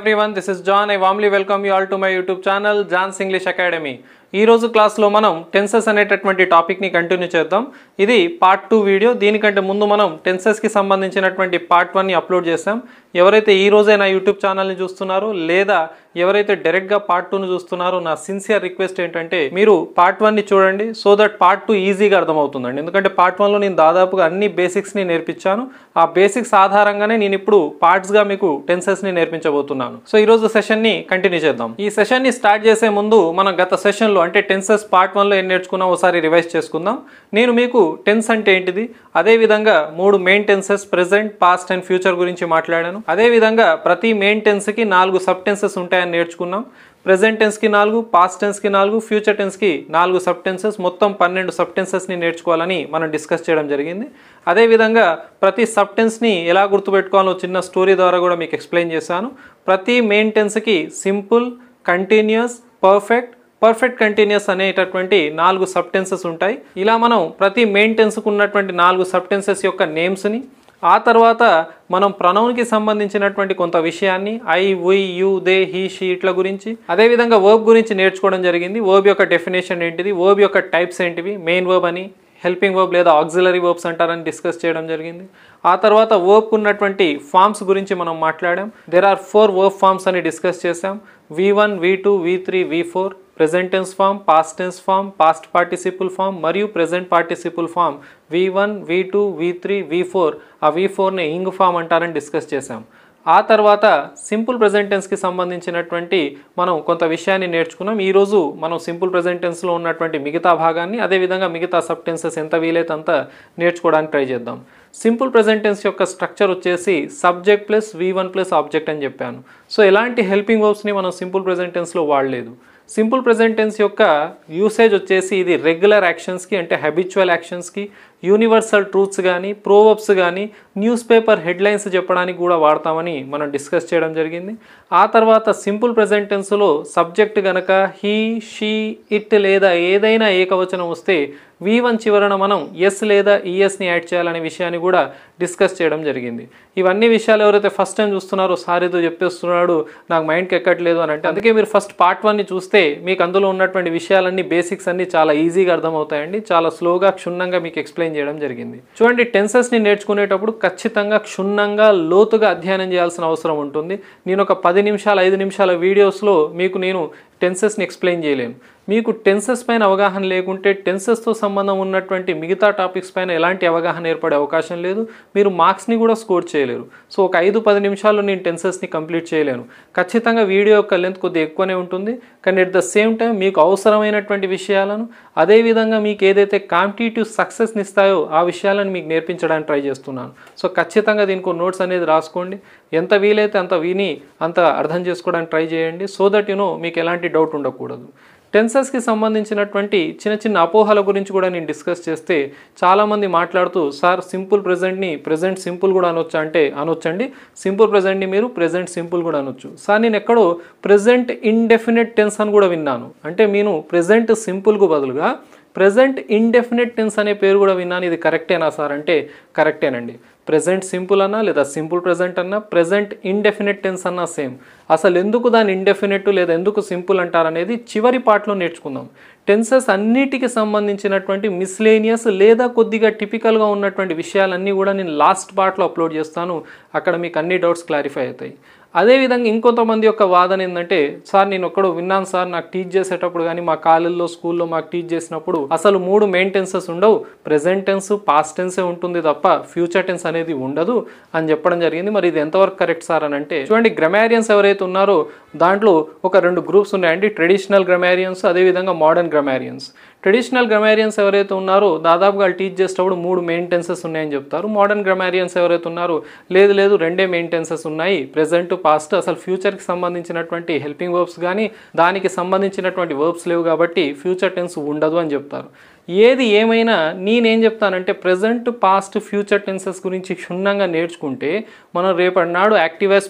everyone, this is John. I warmly welcome you all to my YouTube channel, John's English Academy. ఈ రోజు క్లాస్లో మనం tenses అనేటటువంటి టాపిక్ని కంటిన్యూ చేద్దాం ఇది పార్ట్ టూ వీడియో దీనికంటే ముందు మనం టెన్సెస్కి సంబంధించినటువంటి పార్ట్ వన్ని అప్లోడ్ చేసాం ఎవరైతే ఈ రోజే నా యూట్యూబ్ ఛానల్ని చూస్తున్నారో లేదా ఎవరైతే డైరెక్ట్గా పార్ట్ ను చూస్తున్నారో నా సిన్సియర్ రిక్వెస్ట్ ఏంటంటే మీరు పార్ట్ వన్ ని చూడండి సో దట్ పార్ట్ టూ ఈజీగా అర్థమవుతుందండి ఎందుకంటే పార్ట్ వన్లో నేను దాదాపుగా అన్ని బేసిక్స్ని నేర్పించాను ఆ బేసిక్స్ ఆధారంగానే నేను ఇప్పుడు పార్ట్స్గా మీకు టెన్సెస్ని నేర్పించబోతున్నాను సో ఈ సెషన్ సెషన్ని కంటిన్యూ చేద్దాం ఈ సెషన్ని స్టార్ట్ చేసే ముందు మనం గత సెషన్లో అంటే టెన్సెస్ పార్ట్ వన్లో ఏం నేర్చుకున్నాం ఒకసారి రివైజ్ చేసుకుందాం నేను మీకు టెన్స్ అంటే ఏంటిది అదేవిధంగా మూడు main tenses present past and future గురించి మాట్లాడాను అదే విధంగా ప్రతి మెయిన్ కి నాలుగు సబ్ టెన్సెస్ ఉంటాయని అని నేర్చుకున్నాం ప్రజెంట్ టెన్స్కి నాలుగు పాస్ట్ టెన్స్కి నాలుగు ఫ్యూచర్ టెన్స్కి నాలుగు సబ్ టెన్సెస్ మొత్తం పన్నెండు సబ్ టెన్సెస్ని నేర్చుకోవాలని మనం డిస్కస్ చేయడం జరిగింది అదేవిధంగా ప్రతి సబ్ టెన్స్ని ఎలా గుర్తుపెట్టుకోవాలో చిన్న స్టోరీ ద్వారా కూడా మీకు ఎక్స్ప్లెయిన్ చేశాను ప్రతి మెయిన్ టెన్స్కి simple continuous perfect perfect continuous అనేటటువంటి నాలుగు సబ్ టెన్సెస్ ఉంటాయి ఇలా మనం ప్రతి మెయిన్ టెన్స్కు ఉన్నటువంటి నాలుగు సబ్ టెన్సెస్ యొక్క నేమ్స్ని ఆ తర్వాత మనం ప్రనౌన్కి సంబంధించినటువంటి కొంత విషయాన్ని I we you they he she ఇట్ల గురించి అదేవిధంగా వర్బ్ గురించి నేర్చుకోవడం జరిగింది వర్బ్ యొక్క డెఫినేషన్ ఏంటిది వర్బ్ యొక్క టైప్స్ ఏంటివి మెయిన్ వర్బ్ అని హెల్పింగ్ వర్బ్ లేదా ఆక్సిలరీ వర్బ్స్ అంటారని డిస్కస్ చేయడం జరిగింది ఆ తర్వాత వర్బ్కు ఉన్నటువంటి ఫామ్స్ గురించి మనం మాట్లాడాం there are four verb forms అని డిస్కస్ చేసాం V one V two V three V four present tense form past tense form past participle form మరియు present participle form V one V two V three V four ఆ V ఫోర్ని ing form అంటారని discuss చేశాం ఆ తర్వాత simple ప్రజెంటెన్స్కి సంబంధించినటువంటి మనం కొంత విషయాన్ని నేర్చుకున్నాం ఈరోజు మనం సింపుల్ ప్రజెంటెన్స్లో ఉన్నటువంటి మిగతా భాగాన్ని అదేవిధంగా మిగతా సబ్టెన్సెస్ ఎంత వీలైతే నేర్చుకోవడానికి ట్రై చేద్దాం సింపుల్ ప్రజెంటెన్స్ యొక్క స్ట్రక్చర్ వచ్చేసి subject plus V one plus object అని చెప్పాను సో ఎలాంటి హెల్పింగ్ వర్బ్స్ని మనం సింపుల్ ప్రజెంటెన్స్లో వాడలేదు సింపుల్ ప్రజెంట్ టెన్స్ యొక్క యూసేజ్ వచ్చేసి ఇది రెగ్యులర్ యాక్షన్స్కి అంటే హ్యాబిచువల్ యాక్షన్స్కి యూనివర్సల్ ట్రూత్స్ కానీ ప్రోవబ్స్ కానీ న్యూస్ పేపర్ హెడ్లైన్స్ చెప్పడానికి కూడా వాడతామని మనం డిస్కస్ చేయడం జరిగింది ఆ తర్వాత సింపుల్ ప్రజెంటెన్స్లో సబ్జెక్ట్ గనక హీ షీ ఇట్ లేదా ఏదైనా ఏకవచనం వస్తే వి వన్ చివరన మనం ఎస్ లేదా ఈఎస్ని యాడ్ చేయాలనే విషయాన్ని కూడా డిస్కస్ చేయడం జరిగింది ఇవన్నీ విషయాలు ఎవరైతే ఫస్ట్ టైం చూస్తున్నారో సార్ ఏదో చెప్పేస్తున్నాడు నాకు మైండ్కి ఎక్కట్లేదు అని అంటే అందుకే మీరు ఫస్ట్ పార్ట్ వన్ని చూస్తే మీకు అందులో ఉన్నటువంటి విషయాలన్నీ బేసిక్స్ అన్నీ చాలా ఈజీగా అర్థమవుతాయండి చాలా స్లోగా క్షుణ్ణంగా మీకు ఎక్స్ప్లెయిన్ చేయడం జరిగింది చూడండి టెన్సెస్ని నేర్చుకునేటప్పుడు ఖచ్చితంగా క్షుణ్ణంగా లోతుగా అధ్యయనం చేయాల్సిన అవసరం ఉంటుంది నేను ఒక పది పది నిమిషాలు ఐదు నిమిషాల వీడియోస్లో మీకు నేను టెన్సెస్ని ఎక్స్ప్లెయిన్ చేయలేము మీకు టెన్సెస్ పైన అవగాహన లేకుంటే టెన్సెస్తో సంబంధం ఉన్నటువంటి మిగతా టాపిక్స్ పైన ఎలాంటి అవగాహన ఏర్పడే అవకాశం లేదు మీరు మార్క్స్ని కూడా స్కోర్ చేయలేరు సో ఒక ఐదు పది నిమిషాల్లో నేను టెన్సెస్ని కంప్లీట్ చేయలేను ఖచ్చితంగా వీడియో యొక్క లెంత్ కొద్దిగా ఎక్కువనే ఉంటుంది కానీ అట్ ద సేమ్ టైం మీకు అవసరమైనటువంటి విషయాలను అదేవిధంగా మీకు ఏదైతే కాంపిటేటివ్ సక్సెస్ని ఇస్తాయో ఆ విషయాలను మీకు నేర్పించడానికి ట్రై చేస్తున్నాను సో ఖచ్చితంగా దీనికి నోట్స్ అనేది రాసుకోండి ఎంత వీలైతే అంత విని అంత అర్థం చేసుకోవడానికి ట్రై చేయండి సో దట్ యునో మీకు ఎలాంటి ఎటువంటి డౌట్ ఉండకూడదు టెన్సర్స్కి సంబంధించినటువంటి చిన్న చిన్న అపోహల గురించి కూడా నేను డిస్కస్ చేస్తే చాలామంది మాట్లాడుతూ సార్ సింపుల్ ప్రజెంట్ని ప్రజెంట్ సింపుల్ కూడా అనొచ్చా అంటే అనొచ్చండి సింపుల్ ప్రజెంట్ని మీరు ప్రజెంట్ సింపుల్ కూడా అనొచ్చు సార్ నేను ఎక్కడో ప్రజెంట్ ఇండెఫినెట్ టెన్స్ అని కూడా విన్నాను అంటే నేను ప్రజెంట్ సింపుల్కు బదులుగా ప్రజెంట్ ఇండెఫినెట్ టెన్స్ అనే పేరు కూడా విన్నాను ఇది కరెక్టేనా సార్ అంటే కరెక్టేనండి ప్రజెంట్ సింపుల్ అన్నా లేదా సింపుల్ ప్రజెంట్ అన్నా ప్రజెంట్ ఇండెఫినెట్ టెన్స్ అన్నా సేమ్ అసలు ఎందుకు దాని ఇండెఫినెట్ లేదా ఎందుకు సింపుల్ అంటారనేది చివరి పాటలో నేర్చుకుందాం టెన్సెస్ అన్నిటికీ సంబంధించినటువంటి మిస్లేనియస్ లేదా కొద్దిగా టిపికల్గా ఉన్నటువంటి విషయాలన్నీ కూడా నేను లాస్ట్ పార్ట్లో అప్లోడ్ చేస్తాను అక్కడ మీకు అన్ని డౌట్స్ క్లారిఫై అవుతాయి అదేవిధంగా ఇంకొంతమంది యొక్క వాదన ఏంటంటే సార్ నేను ఒక్కడో విన్నాను సార్ నాకు టీచ్ చేసేటప్పుడు కానీ మా కాలేజీలో స్కూల్లో మాకు టీచ్ చేసినప్పుడు అసలు మూడు మెయిన్ టెన్సెస్ ఉండవు ప్రెజెంట్ టెన్స్ పాస్ట్ టెన్సే ఉంటుంది తప్ప ఫ్యూచర్ టెన్స్ అనేది ఉండదు అని చెప్పడం జరిగింది మరి ఇది ఎంతవరకు కరెక్ట్ సార్ అని అంటే చూడండి గ్రమారియన్స్ ఎవరైతే ఉన్నారో దాంట్లో ఒక రెండు గ్రూప్స్ ఉన్నాయండి ట్రెడిషనల్ గ్రమారియన్స్ అదేవిధంగా మోడర్న్ గ్రమారియన్స్ ట్రెడిషనల్ గ్రమేరియన్స్ ఎవరైతే ఉన్నారో దాదాపుగా వాళ్ళు టీచ్ చేసేటప్పుడు మూడు మెయింటెన్సెస్ ఉన్నాయని చెప్తారు మోడర్న్ గ్రమేరియన్స్ ఎవరైతే ఉన్నారో లేదు లేదు రెండే మెయింటెన్సెస్ ఉన్నాయి ప్రెజెంట్ పాస్ట్ అసలు ఫ్యూచర్కి సంబంధించినటువంటి హెల్పింగ్ వర్బ్స్ కానీ దానికి సంబంధించినటువంటి వర్బ్స్ లేవు కాబట్టి ఫ్యూచర్ టెన్స్ ఉండదు అని చెప్తారు ఏది ఏమైనా నేనేం చెప్తానంటే ప్రజెంట్ పాస్ట్ ఫ్యూచర్ టెన్సెస్ గురించి క్షుణ్ణంగా నేర్చుకుంటే మనం రేపటి నాడు యాక్టివేస్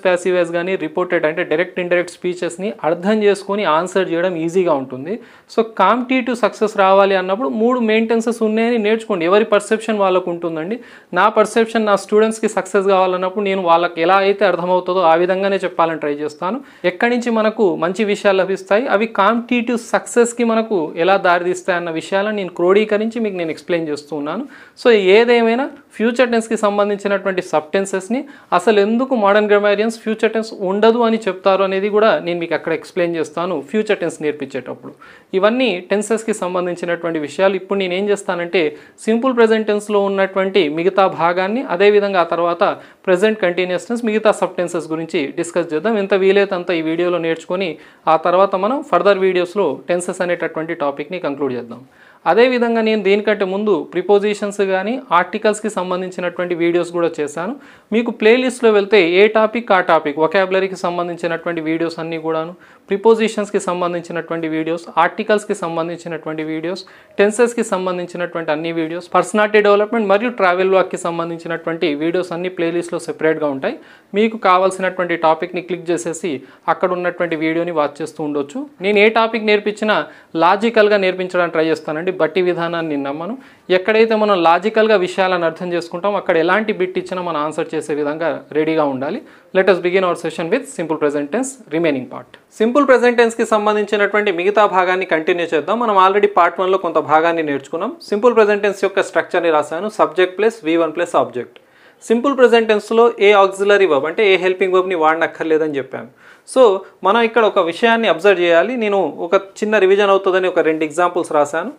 కానీ రిపోర్టెడ్ అంటే డైరెక్ట్ ఇండైరెక్ట్ స్పీచెస్ని అర్థం చేసుకొని ఆన్సర్ చేయడం ఈజీగా ఉంటుంది సో కాంపిటేటివ్ సక్సెస్ రావాలి అన్నప్పుడు మూడు మెయింటెన్సెస్ ఉన్నాయని నేర్చుకోండి ఎవరి పర్సెప్షన్ వాళ్ళకు ఉంటుందండి నా పర్సెప్షన్ నా స్టూడెంట్స్కి సక్సెస్ కావాలన్నప్పుడు నేను వాళ్ళకి ఎలా అయితే అర్థమవుతుందో ఆ విధంగానే చెప్పాలని ట్రై చేస్తాను ఎక్కడి నుంచి మనకు మంచి విషయాలు లభిస్తాయి అవి కాంపిటేటివ్ సక్సెస్కి మనకు ఎలా దారితీస్తాయి అన్న విషయాలను నేను క్రోడీకరించి మీకు నేను ఎక్స్ప్లెయిన్ చేస్తూ ఉన్నాను సో ఏదేమైనా ఫ్యూచర్ టెన్స్కి సంబంధించినటువంటి సబ్టెన్సెస్ని అసలు ఎందుకు మోడర్న్ గ్రామారియన్స్ ఫ్యూచర్ టెన్స్ ఉండదు అని చెప్తారు అనేది కూడా నేను మీకు అక్కడ ఎక్స్ప్లెయిన్ చేస్తాను ఫ్యూచర్ టెన్స్ నేర్పించేటప్పుడు ఇవన్నీ టెన్సెస్కి సంబంధించినటువంటి విషయాలు ఇప్పుడు నేను ఏం చేస్తానంటే సింపుల్ ప్రజెంట్ టెన్స్లో ఉన్నటువంటి మిగతా భాగాన్ని అదేవిధంగా ఆ తర్వాత ప్రజెంట్ కంటిన్యూస్ టెన్స్ మిగతా సబ్టెన్సెస్ గురించి డిస్కస్ చేద్దాం ఎంత వీలైతే ఈ వీడియోలో నేర్చుకొని ఆ తర్వాత మనం ఫర్దర్ వీడియోస్లో టెన్సెస్ అనేటటువంటి టాపిక్ని కంక్లూడ్ చేద్దాం అదేవిధంగా నేను దీనికంటే ముందు ప్రిపోజిషన్స్ కానీ ఆర్టికల్స్కి సంబంధించినటువంటి వీడియోస్ కూడా చేశాను మీకు ప్లేలిస్ట్లో వెళ్తే ఏ టాపిక్ ఆ టాపిక్ ఒకాబులరీకి సంబంధించినటువంటి వీడియోస్ అన్నీ కూడాను ప్రిపోజిషన్స్కి సంబంధించినటువంటి వీడియోస్ ఆర్టికల్స్కి సంబంధించినటువంటి వీడియోస్ టెన్సెస్కి సంబంధించినటువంటి అన్ని వీడియోస్ పర్సనాలిటీ డెవలప్మెంట్ మరియు ట్రావెల్ వాక్కి సంబంధించినటువంటి వీడియోస్ అన్ని ప్లేలిస్ట్లో సెపరేట్గా ఉంటాయి మీకు కావాల్సినటువంటి టాపిక్ని క్లిక్ చేసేసి అక్కడ ఉన్నటువంటి వీడియోని వాచ్ చేస్తూ ఉండొచ్చు నేను ఏ టాపిక్ నేర్పించినా లాజికల్గా నేర్పించడానికి ట్రై చేస్తానండి బట్టి విధానాన్ని నమ్మను ఎక్కడైతే మనం లాజికల్గా విషయాలను అర్థం చేసుకుంటాం అక్కడ ఎలాంటి బిట్ ఇచ్చినా మనం ఆన్సర్ చేసే విధంగా రెడీగా ఉండాలి let us begin our session with simple present tense tense remaining part simple ప్రెజెంటెన్స్కి టెన్స్కి సంబంధించినటువంటి మిగతా భాగాన్ని కంటిన్యూ చేద్దాం మనం ఆల్రెడీ పార్ట్ వన్లో కొంత భాగాన్ని నేర్చుకున్నాం సింపుల్ ప్రెజెంటెన్స్ టెన్స్ యొక్క స్ట్రక్చర్ని రాశాను subject plus V one plus object simple ప్రెజెంటెన్స్లో టెన్స్లో ఏ ఆక్సిలరీ వర్బ్ అంటే ఏ హెల్పింగ్ వర్బ్ని వాడనక్కర్లేదని చెప్పాను సో మనం ఇక్కడ ఒక విషయాన్ని అబ్జర్వ్ చేయాలి నేను ఒక చిన్న రివిజన్ అవుతుందని ఒక రెండు ఎగ్జాంపుల్స్ రాశాను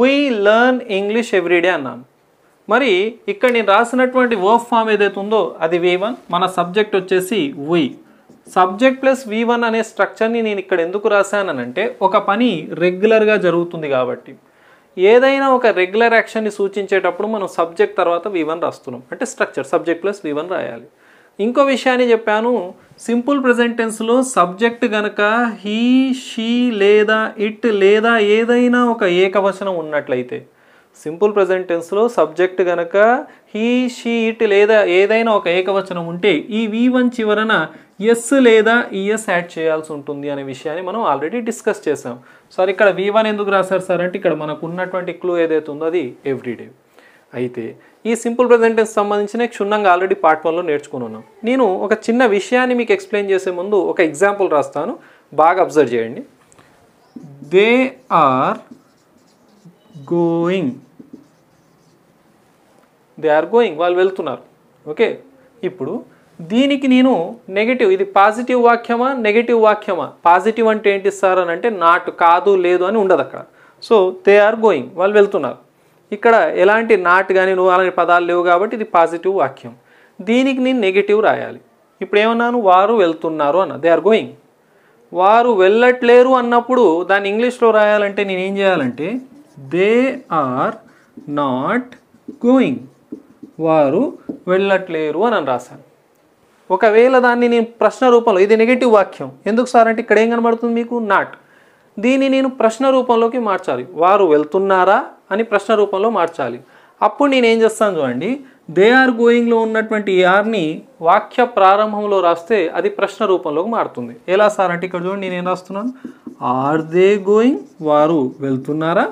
వీ లర్న్ ఇంగ్లీష్ ఎవ్రీడే అన్నాను మరి ఇక్కడ నేను రాసినటువంటి వర్ ఫామ్ ఏదైతే ఉందో అది వి వన్ మన సబ్జెక్ట్ వచ్చేసి we subject plus V one అనే స్ట్రక్చర్ని నేను ఇక్కడ ఎందుకు రాశానంటే ఒక పని రెగ్యులర్గా జరుగుతుంది కాబట్టి ఏదైనా ఒక రెగ్యులర్ యాక్షన్ని సూచించేటప్పుడు మనం సబ్జెక్ట్ తర్వాత వి వన్ రాస్తున్నాం అంటే structure subject plus V one రాయాలి ఇంకో విషయాన్ని చెప్పాను సింపుల్ ప్రజెంటెన్స్లో సబ్జెక్ట్ గనక హీ షీ లేదా ఇట్ లేదా ఏదైనా ఒక ఏకవచనం ఉన్నట్లయితే సింపుల్ ప్రజెంట్ టెన్స్లో సబ్జెక్ట్ కనుక హీ షీట్ లేదా ఏదైనా ఒక ఏకవచనం ఉంటే ఈ వి వన్ చివరన ఎస్ లేదా ఈఎస్ యాడ్ చేయాల్సి ఉంటుంది అనే విషయాన్ని మనం ఆల్రెడీ డిస్కస్ చేసాం సార్ ఇక్కడ వి వన్ ఎందుకు రాశారు సార్ అంటే ఇక్కడ మనకు ఉన్నటువంటి క్లూ ఏదైతే ఉందో అది ఎవ్రీడే అయితే ఈ సింపుల్ ప్రజెంటెన్స్ సంబంధించిన క్షుణ్ణంగా ఆల్రెడీ పార్ట్ వన్లో నేర్చుకుని ఉన్నాం నేను ఒక చిన్న విషయాన్ని మీకు ఎక్స్ప్లెయిన్ చేసే ముందు ఒక ఎగ్జాంపుల్ రాస్తాను బాగా అబ్జర్వ్ చేయండి they are going they are going వాళ్ళు వెళ్తున్నారు ఓకే ఇప్పుడు దీనికి నేను నెగిటివ్ ఇది పాజిటివ్ వాక్యమా నెగిటివ్ వాక్యమా పాజిటివ్ అంటే ఏంటి సార్ అని అంటే నాట్ కాదు లేదు అని ఉండదు అక్కడ సో దే ఆర్ గోయింగ్ వాళ్ళు వెళ్తున్నారు ఇక్కడ ఎలాంటి నాట్ కానీ నువ్వు అలాంటి పదాలు లేవు కాబట్టి ఇది పాజిటివ్ వాక్యం దీనికి నేను నెగిటివ్ రాయాలి ఇప్పుడు ఏమన్నాను వారు వెళ్తున్నారు అన్న దే ఆర్ గోయింగ్ వారు వెళ్ళట్లేరు అన్నప్పుడు దాన్ని ఇంగ్లీష్లో రాయాలంటే నేనేం చేయాలంటే దే ఆర్ నాట్ గోయింగ్ వారు వెళ్ళట్లేరు అని అని రాశాను ఒకవేళ దాన్ని నేను ప్రశ్న రూపంలో ఇది నెగిటివ్ వాక్యం ఎందుకు సార్ అంటే ఇక్కడ ఏం కనబడుతుంది మీకు నాట్ దీన్ని నేను ప్రశ్న రూపంలోకి మార్చాలి వారు వెళ్తున్నారా అని ప్రశ్న రూపంలో మార్చాలి అప్పుడు నేను ఏం చేస్తాను చూడండి దే ఆర్ గోయింగ్లో ఉన్నటువంటి ఆర్ని వాక్య ప్రారంభంలో రాస్తే అది ప్రశ్న రూపంలోకి మారుతుంది ఎలా సార్ అంటే ఇక్కడ చూడండి నేను ఏం రాస్తున్నాను ఆర్ దే గోయింగ్ వారు వెళ్తున్నారా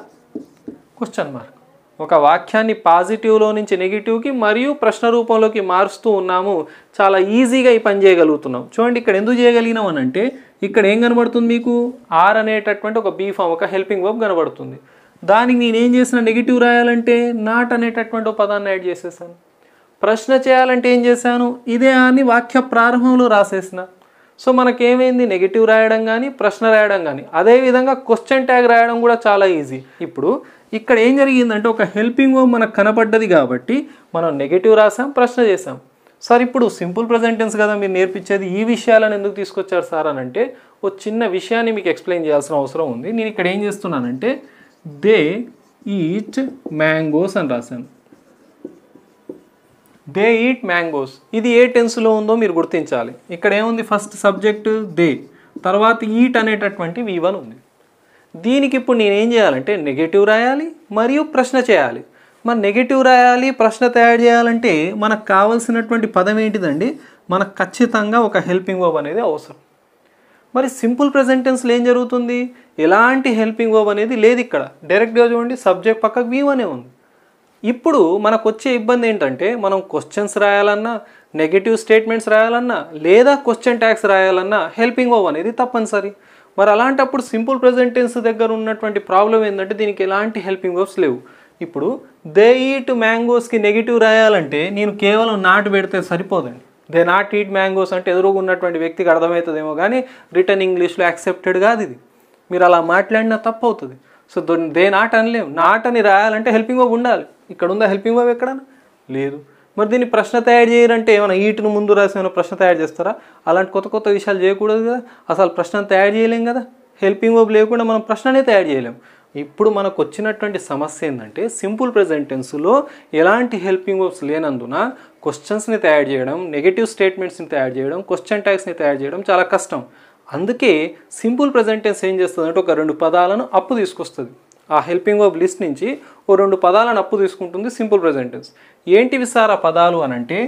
క్వశ్చన్ మార్క్ ఒక వాక్యాన్ని పాజిటివ్లో నుంచి నెగిటివ్కి మరియు ప్రశ్న రూపంలోకి మారుస్తూ ఉన్నాము చాలా ఈజీగా ఈ పని చేయగలుగుతున్నాం చూడండి ఇక్కడ ఎందుకు చేయగలిగినాం అని అంటే ఇక్కడ ఏం కనబడుతుంది మీకు ఆర్ అనేటటువంటి ఒక బీ ఫామ్ ఒక హెల్పింగ్ వర్బ్ కనబడుతుంది దానికి నేను ఏం చేసిన నెగిటివ్ రాయాలంటే నాట్ అనేటటువంటి ఒక పదాన్ని యాడ్ చేసేసాను ప్రశ్న చేయాలంటే ఏం చేశాను ఇదే అని వాక్య ప్రారంభంలో రాసేసిన సో మనకేమైంది నెగిటివ్ రాయడం కానీ ప్రశ్న రాయడం కానీ అదేవిధంగా క్వశ్చన్ ట్యాగ్ రాయడం కూడా చాలా ఈజీ ఇప్పుడు ఇక్కడ ఏం జరిగిందంటే ఒక హెల్పింగ్ వర్బ్ మనకు కనపడ్డది కాబట్టి మనం నెగిటివ్ రాసాం ప్రశ్న చేసాం సార్ ఇప్పుడు సింపుల్ ప్రజెంటెన్స్ కదా మీరు నేర్పించేది ఈ విషయాలను ఎందుకు తీసుకొచ్చారు సార్ అని అంటే ఓ చిన్న విషయాన్ని మీకు ఎక్స్ప్లెయిన్ చేయాల్సిన అవసరం ఉంది నేను ఇక్కడ ఏం చేస్తున్నానంటే దే ఈట్ మ్యాంగోస్ అని రాశాను దే ఈట్ మ్యాంగోస్ ఇది ఏ టెన్స్లో ఉందో మీరు గుర్తించాలి ఇక్కడ ఏముంది ఫస్ట్ సబ్జెక్ట్ దే తర్వాత ఈట్ అనేటటువంటి వి వన్ ఉంది దీనికి ఇప్పుడు నేనేం చేయాలంటే నెగిటివ్ రాయాలి మరియు ప్రశ్న చేయాలి మరి నెగిటివ్ రాయాలి ప్రశ్న తయారు చేయాలంటే మనకు కావాల్సినటువంటి పదం ఏంటిదండి మనకు ఖచ్చితంగా ఒక హెల్పింగ్ వర్బ్ అనేది అవసరం మరి సింపుల్ ప్రజెంటెన్స్లో ఏం జరుగుతుంది ఎలాంటి హెల్పింగ్ వర్బ్ అనేది లేదు ఇక్కడ డైరెక్ట్గా చూడండి సబ్జెక్ట్ పక్కకు వీవ్ అనే ఉంది ఇప్పుడు మనకు వచ్చే ఇబ్బంది ఏంటంటే మనం క్వశ్చన్స్ రాయాలన్నా నెగిటివ్ స్టేట్మెంట్స్ రాయాలన్నా లేదా క్వశ్చన్ ట్యాక్స్ రాయాలన్నా హెల్పింగ్ వర్బ్ అనేది తప్పనిసరి మరి అలాంటప్పుడు సింపుల్ ప్రజెంటెన్స్ దగ్గర ఉన్నటువంటి ప్రాబ్లం ఏంటంటే దీనికి ఎలాంటి హెల్పింగ్ వర్బ్స్ లేవు ఇప్పుడు దే ఈట్ మ్యాంగోస్కి నెగిటివ్ రాయాలంటే నేను కేవలం నాటు పెడితే సరిపోదండి దే నాట్ ఈట్ మ్యాంగోస్ అంటే ఎదురుగా ఉన్నటువంటి వ్యక్తికి అర్థమవుతుందేమో కానీ రిటర్న్ ఇంగ్లీష్లో యాక్సెప్టెడ్ కాదు ఇది మీరు అలా మాట్లాడినా తప్పు అవుతుంది సో దే నాట్ అనలేము నాట్ అని రాయాలంటే హెల్పింగ్ వర్బ్ ఉండాలి ఇక్కడ ఉందా హెల్పింగ్ వర్బ్ ఎక్కడన్నా లేదు మరి దీన్ని ప్రశ్న తయారు చేయరంటే ఏమైనా ఈటును ముందు రాసి ఏమైనా ప్రశ్న తయారు చేస్తారా అలాంటి కొత్త కొత్త విషయాలు చేయకూడదు కదా అసలు ప్రశ్న తయారు చేయలేం కదా హెల్పింగ్ వర్బ్ లేకుండా మనం ప్రశ్ననే తయారు చేయలేం ఇప్పుడు మనకు వచ్చినటువంటి సమస్య ఏంటంటే సింపుల్ ప్రజెంటెన్స్లో ఎలాంటి హెల్పింగ్ వర్బ్స్ లేనందున క్వశ్చన్స్ని తయారు చేయడం నెగిటివ్ స్టేట్మెంట్స్ని తయారు చేయడం క్వశ్చన్ ట్యాగ్స్ని తయారు చేయడం చాలా కష్టం అందుకే సింపుల్ ప్రజెంటెన్స్ ఏం చేస్తుంది అంటే ఒక రెండు పదాలను అప్పు తీసుకొస్తుంది ఆ హెల్పింగ్ ఆఫ్ లిస్ట్ నుంచి ఓ రెండు పదాలను అప్పు తీసుకుంటుంది సింపుల్ ప్రజెంటెన్స్ ఏంటివి సార్ ఆ పదాలు అనంటే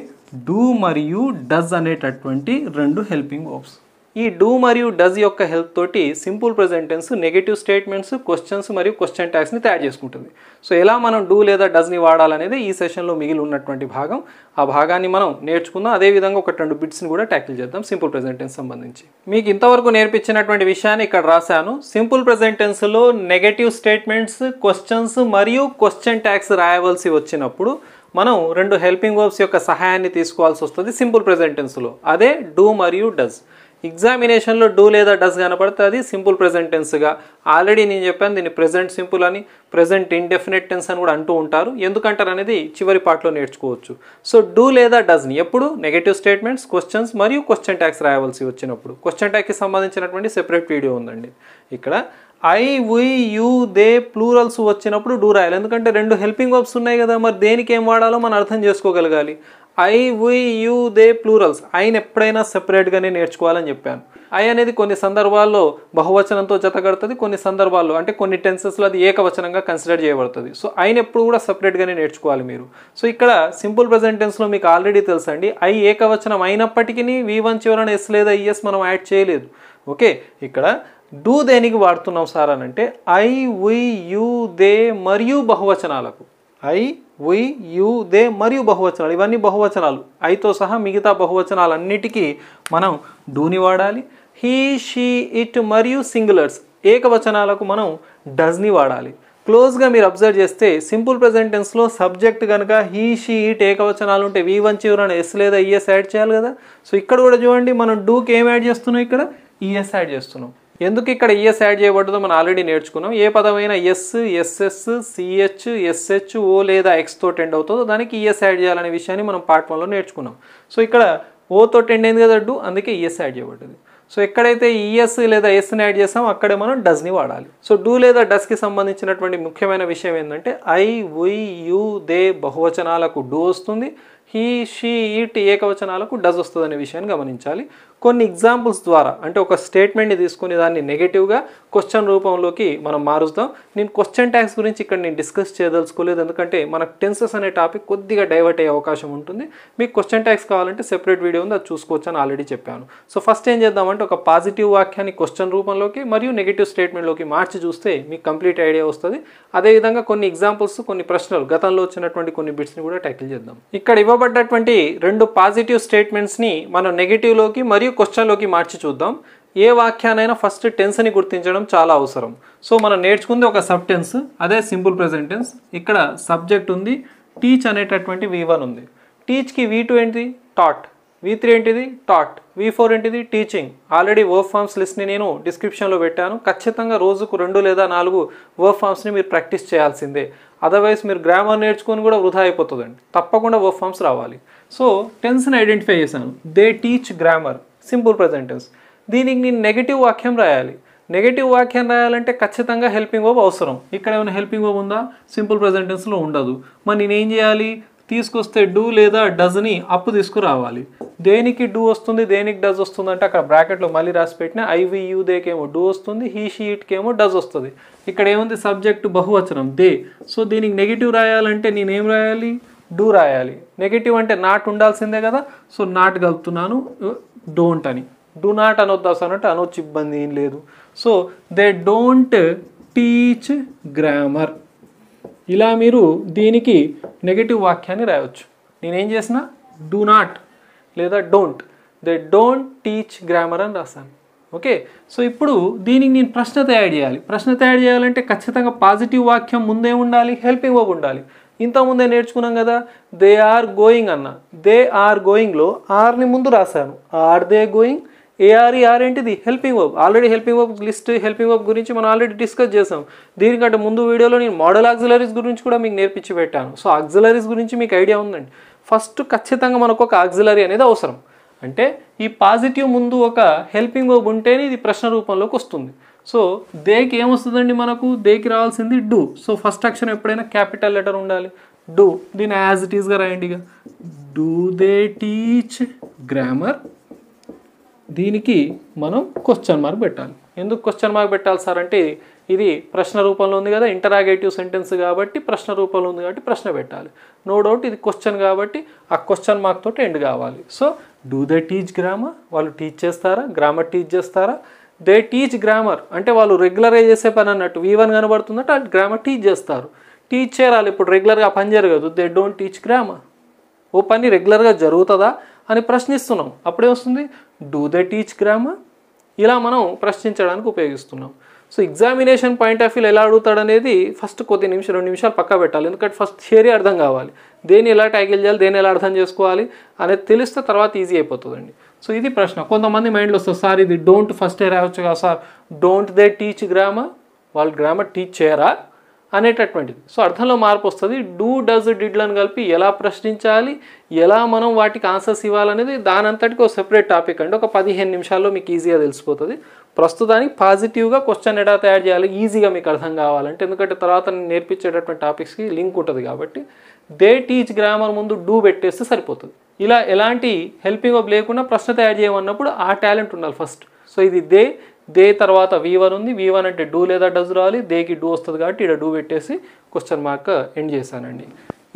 డూ మరియు డజ్ అనేటటువంటి రెండు హెల్పింగ్ వర్బ్స్ ఈ డూ మరియు డజ్ యొక్క హెల్ప్ తోటి simple present tense negative statements questions మరియు క్వశ్చన్ ట్యాక్స్ని తయారు చేసుకుంటుంది సో ఎలా మనం డూ లేదా డజ్ని వాడాలనేది ఈ సెషన్లో మిగిలి ఉన్నటువంటి భాగం ఆ భాగాన్ని మనం నేర్చుకుందాం అదేవిధంగా ఒక రెండు బిట్స్ని కూడా ట్యాకిల్ చేద్దాం సింపుల్ ప్రజెంటెన్స్ సంబంధించి మీకు ఇంతవరకు నేర్పించినటువంటి విషయాన్ని ఇక్కడ రాశాను సింపుల్ ప్రజెంటెన్స్లో నెగటివ్ స్టేట్మెంట్స్ క్వశ్చన్స్ మరియు క్వశ్చన్ ట్యాక్స్ రాయవలసి వచ్చినప్పుడు మనం రెండు హెల్పింగ్ వర్బ్స్ యొక్క సహాయాన్ని తీసుకోవాల్సి వస్తుంది సింపుల్ ప్రజెంటెన్స్లో అదే డూ మరియు డజ్ ఎగ్జామినేషన్లో డూ లేదా డస్ కనపడితే అది సింపుల్ ప్రజెంట్ టెన్స్గా ఆల్రెడీ నేను చెప్పాను దీన్ని ప్రెజెంట్ సింపుల్ అని ప్రెజెంట్ ఇన్డెఫినెట్ టెన్స్ అని కూడా అంటూ ఉంటారు ఎందుకంటారు అనేది చివరి పార్ట్లో నేర్చుకోవచ్చు సో డూ లేదా డస్ని ఎప్పుడు నెగటివ్ స్టేట్మెంట్స్ క్వశ్చన్స్ మరియు క్వశ్చన్ ట్యాక్స్ రాయవలసి వచ్చినప్పుడు క్వశ్చన్ ట్యాక్స్కి సంబంధించినటువంటి సెపరేట్ వీడియో ఉందండి ఇక్కడ I we you they plurals వచ్చినప్పుడు డూ రాయాలి ఎందుకంటే రెండు హెల్పింగ్ వర్బ్స్ ఉన్నాయి కదా మరి దేనికి ఏం వాడాలో మనం అర్థం చేసుకోగలగాలి I we you they plurals ఐని ఎప్పుడైనా సెపరేట్గానే నేర్చుకోవాలని చెప్పాను ఐ అనేది కొన్ని సందర్భాల్లో బహువచనంతో జతగడుతుంది కొన్ని సందర్భాల్లో అంటే కొన్ని టెన్సెస్లో అది ఏకవచనంగా కన్సిడర్ చేయబడుతుంది సో ఐని ఎప్పుడు కూడా సపరేట్గానే నేర్చుకోవాలి మీరు సో ఇక్కడ సింపుల్ ప్రజెంట్ టెన్స్లో మీకు ఆల్రెడీ తెలుసండి ఐ ఏకవచనం అయినప్పటికీ వి వన్ చివరన ఎస్ లేదా ఐఎస్ మనం యాడ్ చేయలేదు ఓకే ఇక్కడ డూ దేనికి వాడుతున్నాం సార్ అని అంటే ఐ వి యూ దే మరియు బహువచనాలకు ఐ వి యు దే మరియు బహువచనాలు ఇవన్నీ బహువచనాలు ఐతో సహా మిగతా బహువచనాలన్నిటికీ మనం డూని వాడాలి హీ షీ ఇట్ మరియు సింగులర్స్ ఏకవచనాలకు మనం డజ్ని వాడాలి క్లోజ్గా మీరు అబ్జర్వ్ చేస్తే సింపుల్ ప్రజెంటెన్స్లో సబ్జెక్ట్ కనుక హీ షీ ఇట్ ఏకవచనాలు ఉంటే వీ వన్ చివరన ఎస్ లేదా ఈఎస్ యాడ్ చేయాలి కదా సో ఇక్కడ కూడా చూడండి మనం డూకి ఏం యాడ్ చేస్తున్నాం ఇక్కడ ఈఎస్ యాడ్ చేస్తున్నాం ఎందుకు ఇక్కడ ఈఎస్ e యాడ్ చేయబడ్డదో మనం ఆల్రెడీ నేర్చుకున్నాం ఏ పదమైనా S S S C H S H O లేదా ఎక్స్తో టెండ్ అవుతుందో దానికి ఈఎస్ e యాడ్ చేయాలనే విషయాన్ని మనం పార్ట్ వన్లో నేర్చుకున్నాం సో ఇక్కడ ఓతో టెండ్ అయింది కదా డూ అందుకే ఈఎస్ e యాడ్ చేయబడ్డది సో ఎక్కడైతే ఈఎస్ లేదా ఎస్ని యాడ్ చేస్తామో అక్కడే మనం డస్ని వాడాలి సో డూ లేదా డస్కి సంబంధించినటువంటి ముఖ్యమైన విషయం ఏంటంటే ఐ వై యు దే బహువచనాలకు డూ వస్తుంది హీ షీ ఈట్ ఏకవచనాలకు డజ్ వస్తుంది అనే విషయాన్ని గమనించాలి కొన్ని ఎగ్జాంపుల్స్ ద్వారా అంటే ఒక స్టేట్మెంట్ని తీసుకుని దాన్ని నెగిటివ్గా క్వశ్చన్ రూపంలోకి మనం మారుస్తాం నేను క్వశ్చన్ ట్యాక్స్ గురించి ఇక్కడ నేను డిస్కస్ చేయదలుచుకోలేదు ఎందుకంటే మనకు టెన్సెస్ అనే టాపిక్ కొద్దిగా డైవర్ట్ అయ్యే అవకాశం ఉంటుంది మీకు క్వశ్చన్ ట్యాక్స్ కావాలంటే సెపరేట్ వీడియో ఉంది అది చూసుకోవచ్చు అని ఆల్రెడీ చెప్పాను సో ఫస్ట్ ఏం చేద్దామంటే ఒక పాజిటివ్ వాక్యాన్ని క్వశ్చన్ రూపంలోకి మరియు నెగిటివ్ స్టేట్మెంట్లోకి మార్చి చూస్తే మీకు కంప్లీట్ ఐడియా వస్తుంది అదేవిధంగా కొన్ని ఎగ్జాంపుల్స్ కొన్ని ప్రశ్నలు గతంలో వచ్చినటువంటి కొన్ని బిట్స్ని కూడా ట్యాకిల్ చేద్దాం ఇక్కడ ఇవ్వబడ్డటువంటి రెండు పాజిటివ్ స్టేట్మెంట్స్ని మనం నెగిటివ్లోకి మరియు మరియు క్వశ్చన్లోకి మార్చి చూద్దాం ఏ వాక్యానైనా ఫస్ట్ టెన్స్ని గుర్తించడం చాలా అవసరం సో మనం నేర్చుకుంది ఒక సబ్ టెన్స్ అదే సింపుల్ ప్రజెంట్ టెన్స్ ఇక్కడ సబ్జెక్ట్ ఉంది టీచ్ అనేటటువంటి వి వన్ ఉంది టీచ్కి వి టూ ఏంటిది టాట్ వి త్రీ ఏంటిది టాట్ వి ఫోర్ ఏంటిది టీచింగ్ ఆల్రెడీ వర్క్ ఫామ్స్ లిస్ట్ని నేను డిస్క్రిప్షన్లో పెట్టాను ఖచ్చితంగా రోజుకు రెండు లేదా నాలుగు వర్క్ ఫామ్స్ని మీరు ప్రాక్టీస్ చేయాల్సిందే అదర్వైజ్ మీరు గ్రామర్ నేర్చుకొని కూడా వృధా అయిపోతుందండి తప్పకుండా వర్క్ ఫామ్స్ రావాలి సో టెన్స్ని ఐడెంటిఫై చేశాను they teach grammar simple present tense దీనికి నేను నెగిటివ్ వాక్యం రాయాలి నెగిటివ్ వాక్యం రాయాలంటే ఖచ్చితంగా హెల్పింగ్ వర్బ్ అవసరం ఇక్కడ ఏమైనా హెల్పింగ్ వర్బ్ ఉందా సింపుల్ ప్రజెంటెన్స్లో ఉండదు మరి నేనేం చేయాలి తీసుకొస్తే డూ లేదా డజ్ని అప్పు తీసుకురావాలి దేనికి డూ వస్తుంది దేనికి డజ్ వస్తుంది అంటే అక్కడ బ్రాకెట్లో మళ్ళీ రాసి పెట్టిన ఐవి యూ దేకేమో డూ వస్తుంది హీ షీట్కేమో డజ్ వస్తుంది ఇక్కడ ఏముంది సబ్జెక్ట్ బహువచనం దే సో దీనికి నెగిటివ్ రాయాలంటే నేనేం రాయాలి డూ రాయాలి నెగిటివ్ అంటే నాట్ ఉండాల్సిందే కదా సో నాట్ కలుపుతున్నాను డోంట్ అని డూ నాట్ అనొద్దు అన్నట్టు అనొచ్చు ఇబ్బంది ఏం లేదు so they don't teach grammar ఇలా మీరు దీనికి నెగిటివ్ వాక్యాన్ని రాయవచ్చు నేనేం చేసిన డూ నాట్ లేదా don't they don't teach grammar అని రాస్తాను ఓకే సో ఇప్పుడు దీనికి నేను ప్రశ్న తయారు చేయాలి ప్రశ్న తయారు చేయాలంటే ఖచ్చితంగా పాజిటివ్ వాక్యం ముందే ఉండాలి హెల్పింగ్ వర్బ్ ఉండాలి ఇంతకుముందే నేర్చుకున్నాం కదా దే ఆర్ గోయింగ్ అన్న దే ఆర్ గోయింగ్లో ఆర్ని ముందు రాశాను are they going A R E R ఏంటిది helping verb already helping verb list helping verb గురించి మనం ఆల్రెడీ డిస్కస్ చేసాం దీనికంటే ముందు వీడియోలో నేను మోడల్ ఆక్సిలరీస్ గురించి కూడా మీకు నేర్పించి పెట్టాను సో ఆక్సిలరీస్ గురించి మీకు ఐడియా ఉందండి ఫస్ట్ ఖచ్చితంగా మనకు ఒక ఆక్సిలరీ అనేది అవసరం అంటే ఈ పాజిటివ్ ముందు ఒక హెల్పింగ్ వర్బ్ ఉంటేనే ఇది ప్రశ్న రూపంలోకి వస్తుంది సో దేకి ఏమొస్తుందండి మనకు దేకి రావాల్సింది డూ సో ఫస్ట్ అక్షరం ఎప్పుడైనా క్యాపిటల్ లెటర్ ఉండాలి డూ దీన్ని యాజ్ ఇట్ ఈస్గా రాయండి ఇక డూ దే టీచ్ గ్రామర్ దీనికి మనం క్వశ్చన్ మార్క్ పెట్టాలి ఎందుకు క్వశ్చన్ మార్క్ పెట్టాలి సార్ అంటే ఇది ప్రశ్న రూపంలో ఉంది కదా ఇంటరాగేటివ్ సెంటెన్స్ కాబట్టి ప్రశ్న రూపంలో ఉంది కాబట్టి ప్రశ్న పెట్టాలి నో డౌట్ ఇది క్వశ్చన్ కాబట్టి ఆ క్వశ్చన్ మార్క్ తోటి ఎండ్ కావాలి so do they teach grammar వాళ్ళు టీచ్ చేస్తారా గ్రామర్ టీచ్ చేస్తారా దే టీచ్ గ్రామర్ అంటే వాళ్ళు రెగ్యులర్గా చేసే పని అన్నట్టు వీ వన్ కనబడుతుందంటే వాళ్ళు గ్రామర్ టీచ్ చేస్తారు టీచ్ చేయాలి ఇప్పుడు రెగ్యులర్గా పని జరగదు దే డోంట్ టీచ్ గ్రామర్ ఓ పని రెగ్యులర్గా జరుగుతుందా అని ప్రశ్నిస్తున్నాం అప్పుడే వస్తుంది డూ దే టీచ్ గ్రామర్ ఇలా మనం ప్రశ్నించడానికి ఉపయోగిస్తున్నాం so examination point of view ఎలా అడుగుతాడు అనేది ఫస్ట్ కొద్ది నిమిషం రెండు నిమిషాలు పక్క పెట్టాలి ఎందుకంటే ఫస్ట్ థియరీ అర్థం కావాలి దేన్ని ఎలా ట్యాకిల్ చేయాలి దేన్ని ఎలా అర్థం చేసుకోవాలి అనేది తెలిస్తే తర్వాత ఈజీ అయిపోతుందండి సో ఇది ప్రశ్న కొంతమంది మైండ్లో వస్తుంది సార్ ఇది డోంట్ ఫస్ట్ ఇయర్ రావచ్చు కదా sir don't they teach grammar వాళ్ళు గ్రామర్ టీచ్ చేయరా అనేటటువంటిది సో అర్థంలో మార్పు వస్తుంది డూ డజ్ డిడ్లను కలిపి ఎలా ప్రశ్నించాలి ఎలా మనం వాటికి ఆన్సర్స్ ఇవ్వాలనేది దానంతటికి ఒక సెపరేట్ టాపిక్ అండి ఒక పదిహేను నిమిషాల్లో మీకు ఈజీగా తెలిసిపోతుంది ప్రస్తుతానికి పాజిటివ్గా క్వశ్చన్ ఎలా తయారు చేయాలి ఈజీగా మీకు అర్థం కావాలంటే ఎందుకంటే తర్వాత నేను నేర్పించేటటువంటి టాపిక్స్కి లింక్ ఉంటుంది కాబట్టి దే టీచ్ గ్రామర్ ముందు డూ పెట్టేస్తే సరిపోతుంది ఇలా ఎలాంటి హెల్పింగ్ అప్ లేకుండా ప్రశ్న తయారు చేయమన్నప్పుడు ఆ టాలెంట్ ఉండాలి ఫస్ట్ సో ఇది దే దే తర్వాత వీవన్ వన్ ఉంది వి వన్ అంటే డూ లేదా డజ్ రావాలి దేకి డూ వస్తుంది కాబట్టి ఇక్కడ డూ పెట్టేసి క్వశ్చన్ మార్క్ ఎండ్ చేశానండి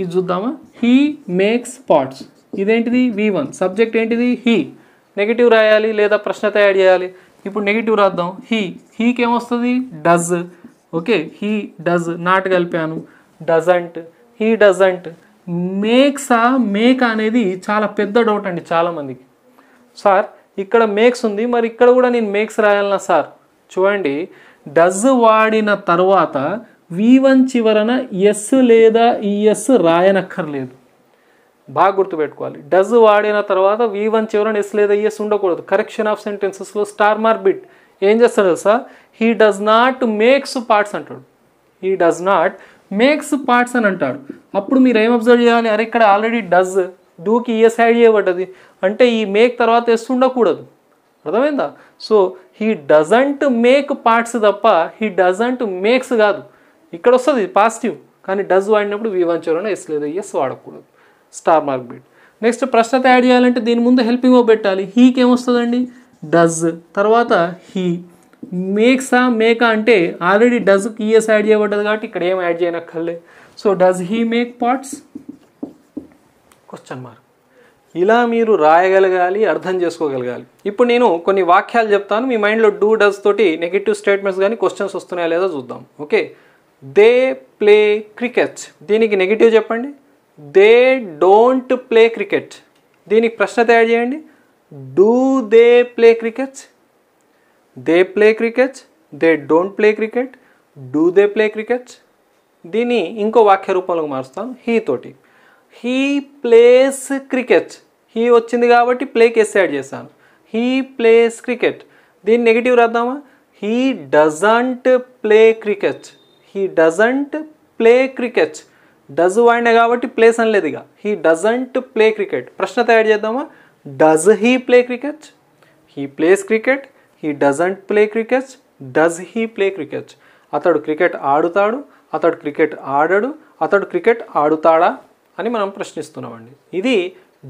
ఇది చూద్దామా హీ మేక్స్ పాట్స్ ఇదేంటిది వీ వన్ సబ్జెక్ట్ ఏంటిది హీ నెగిటివ్ రాయాలి లేదా ప్రశ్న తయారు చేయాలి ఇప్పుడు నెగిటివ్ రాద్దాం హీ హీకి ఏమొస్తుంది does okay he does not కలిపాను డజంట్ హీ డజంట్ మేక్సా మేక్ అనేది చాలా పెద్ద డౌట్ అండి చాలామందికి సార్ ఇక్కడ మేక్స్ ఉంది మరి ఇక్కడ కూడా నేను మేక్స్ రాయాలనా సార్ చూడండి డజ్ వాడిన తర్వాత వి వన్ చివరన ఎస్ లేదా ఈఎస్ రాయనక్కర్లేదు బాగా గుర్తుపెట్టుకోవాలి డజ్ వాడిన తర్వాత వి వన్ చివరన ఎస్ లేదా ఈఎస్ ఉండకూడదు కరెక్షన్ ఆఫ్ సెంటెన్సెస్లో స్టార్ మార్ బిట్ ఏం చేస్తాడు sir he does not makes parts అంటాడు he does not makes parts అని అంటాడు అప్పుడు మీరు ఏం అబ్జర్వ్ చేయాలి అరే ఇక్కడ ఆల్రెడీ డజ్ డూకి ఏ సైడ్ చేయబడ్డది అంటే ఈ మేక్ తర్వాత వేస్తుండకూడదు అర్థమైందా so he doesn't make parts తప్ప హీ డజంట్ మేక్స్ కాదు ఇక్కడ వస్తుంది పాజిటివ్ కానీ డజ్ వాడినప్పుడు వివంచరణ ఎస్ లేదు ఎస్ వాడకూడదు స్టార్ మార్క్ బీట్ నెక్స్ట్ ప్రశ్న యాడ్ చేయాలంటే దీని ముందు హెల్పింగ్ పెట్టాలి హీకి ఏమొస్తుందండి డజ్ తర్వాత హీ మేక్సా మేక అంటే ఆల్రెడీ డజ్కి ఈఎస్ యాడ్ చేయబడ్డది కాబట్టి ఇక్కడ ఏం యాడ్ చేయనక్కర్లే so does he make parts question mark ఇలా మీరు రాయగలగాలి అర్థం చేసుకోగలగాలి ఇప్పుడు నేను కొన్ని వాక్యాలు చెప్తాను మీ మైండ్లో డూ డస్ తోటి నెగిటివ్ స్టేట్మెంట్స్ కానీ క్వశ్చన్స్ వస్తున్నాయా లేదా చూద్దాం ఓకే దే ప్లే క్రికెట్ దీనికి నెగిటివ్ చెప్పండి దే డోంట్ ప్లే క్రికెట్ దీనికి ప్రశ్న తయారు చేయండి do they play cricket they play cricket they don't play cricket do they play cricket దీన్ని ఇంకో వాక్య రూపంలోకి మారుస్తాం హీ తోటి హీ ప్లేస్ క్రికెట్ హీ వచ్చింది కాబట్టి ప్లేకి యాడ్ చేస్తాను హీ ప్లేస్ క్రికెట్ దీన్ని నెగిటివ్ రాద్దామా he doesn't play cricket he doesn't play cricket does వాడినా కాబట్టి ప్లేస్ అనలేదు ఇక హీ డజంట్ ప్లే క్రికెట్ ప్రశ్న తయారు చేద్దామా does he play cricket he plays cricket he doesn't play cricket does he play cricket అతడు క్రికెట్ ఆడుతాడు అతడు క్రికెట్ ఆడడు అతడు క్రికెట్ ఆడుతాడా అని మనం ప్రశ్నిస్తున్నామండి ఇది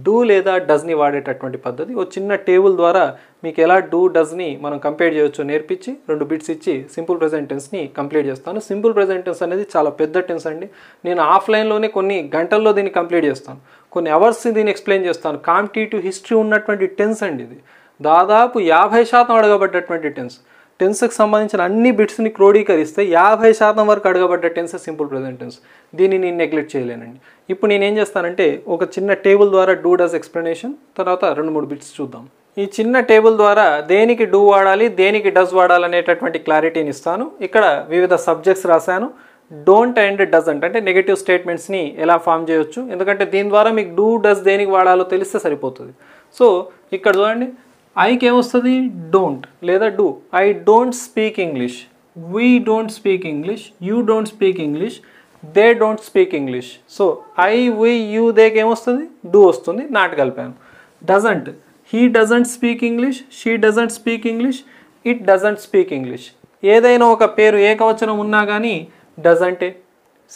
డూ లేదా డజ్ని వాడేటటువంటి పద్ధతి ఒక చిన్న టేబుల్ ద్వారా మీకు ఎలా డూ డజ్ని మనం కంపేర్ చేయొచ్చు నేర్పించి రెండు బిట్స్ ఇచ్చి సింపుల్ ప్రజెంటెన్స్ని కంప్లీట్ చేస్తాను సింపుల్ ప్రజెంటెన్స్ అనేది చాలా పెద్ద టెన్స్ అండి నేను ఆఫ్లైన్లోనే కొన్ని గంటల్లో దీన్ని కంప్లీట్ చేస్తాను కొన్ని అవర్స్ దీన్ని ఎక్స్ప్లెయిన్ చేస్తాను కాంపిటేటివ్ హిస్టరీ ఉన్నటువంటి టెన్స్ అండి ఇది దాదాపు యాభై శాతం అడగబడ్డటువంటి టెన్స్ టెన్స్కి సంబంధించిన అన్ని బిట్స్ని క్రోడీకరిస్తే యాభై శాతం వరకు అడగబడ్డ టెన్స్ సింపుల్ ప్రజెంట్ టెన్స్ దీన్ని నేను నెగ్లెక్ట్ చేయలేనండి ఇప్పుడు నేనేం చేస్తానంటే ఒక చిన్న టేబుల్ ద్వారా డూ డస్ ఎక్స్ప్లెనేషన్ తర్వాత రెండు మూడు బిట్స్ చూద్దాం ఈ చిన్న టేబుల్ ద్వారా దేనికి డూ వాడాలి దేనికి డస్ వాడాలి అనేటటువంటి క్లారిటీని ఇస్తాను ఇక్కడ వివిధ సబ్జెక్ట్స్ రాశాను డోంట్ అండ్ డజంట్ అంటే నెగిటివ్ స్టేట్మెంట్స్ని ఎలా ఫామ్ చేయొచ్చు ఎందుకంటే దీని ద్వారా మీకు డూ డస్ దేనికి వాడాలో తెలిస్తే సరిపోతుంది సో ఇక్కడ చూడండి ఐకి ఏమొస్తుంది డోంట్ లేదా do I don't speak English we don't speak English you don't speak English they don't speak English so I we you దేకి ఏమొస్తుంది డూ వస్తుంది నాట్ కలిపాను doesn't he doesn't speak English she doesn't speak English it doesn't speak English ఏదైనా ఒక పేరు ఏకవచనం ఉన్నా కానీ డజంటే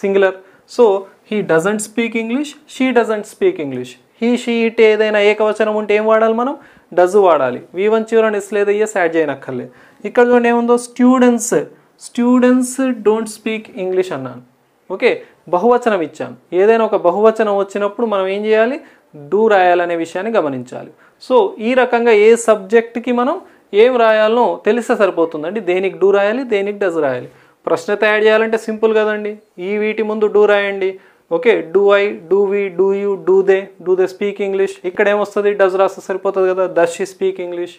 singular so he doesn't speak English she doesn't speak English he she it ఏదైనా ఏకవచనం ఉంటే ఏం వాడాలి మనం డజ్ వాడాలి వి వన్ చివరని ఎస్ లేదా ఎస్ యాడ్ చేయనక్కర్లే ఇక్కడ చూడండి ఏముందో students students don't speak English అన్నాను ఓకే బహువచనం ఇచ్చాను ఏదైనా ఒక బహువచనం వచ్చినప్పుడు మనం ఏం చేయాలి డూ రాయాలనే విషయాన్ని గమనించాలి సో ఈ రకంగా ఏ సబ్జెక్ట్కి మనం ఏం రాయాలనో తెలిస్తే సరిపోతుందండి దేనికి డూ రాయాలి దేనికి డజ్ రాయాలి ప్రశ్న తయారు చేయాలంటే సింపుల్ కదండి ఈ వీటి ముందు డూ రాయండి okay do I do we do you do they do they speak English ఇక్కడ ఏమొస్తుంది డజ్ రాస్తే సరిపోతుంది కదా డస్ షీ స్పీక్ ఇంగ్లీష్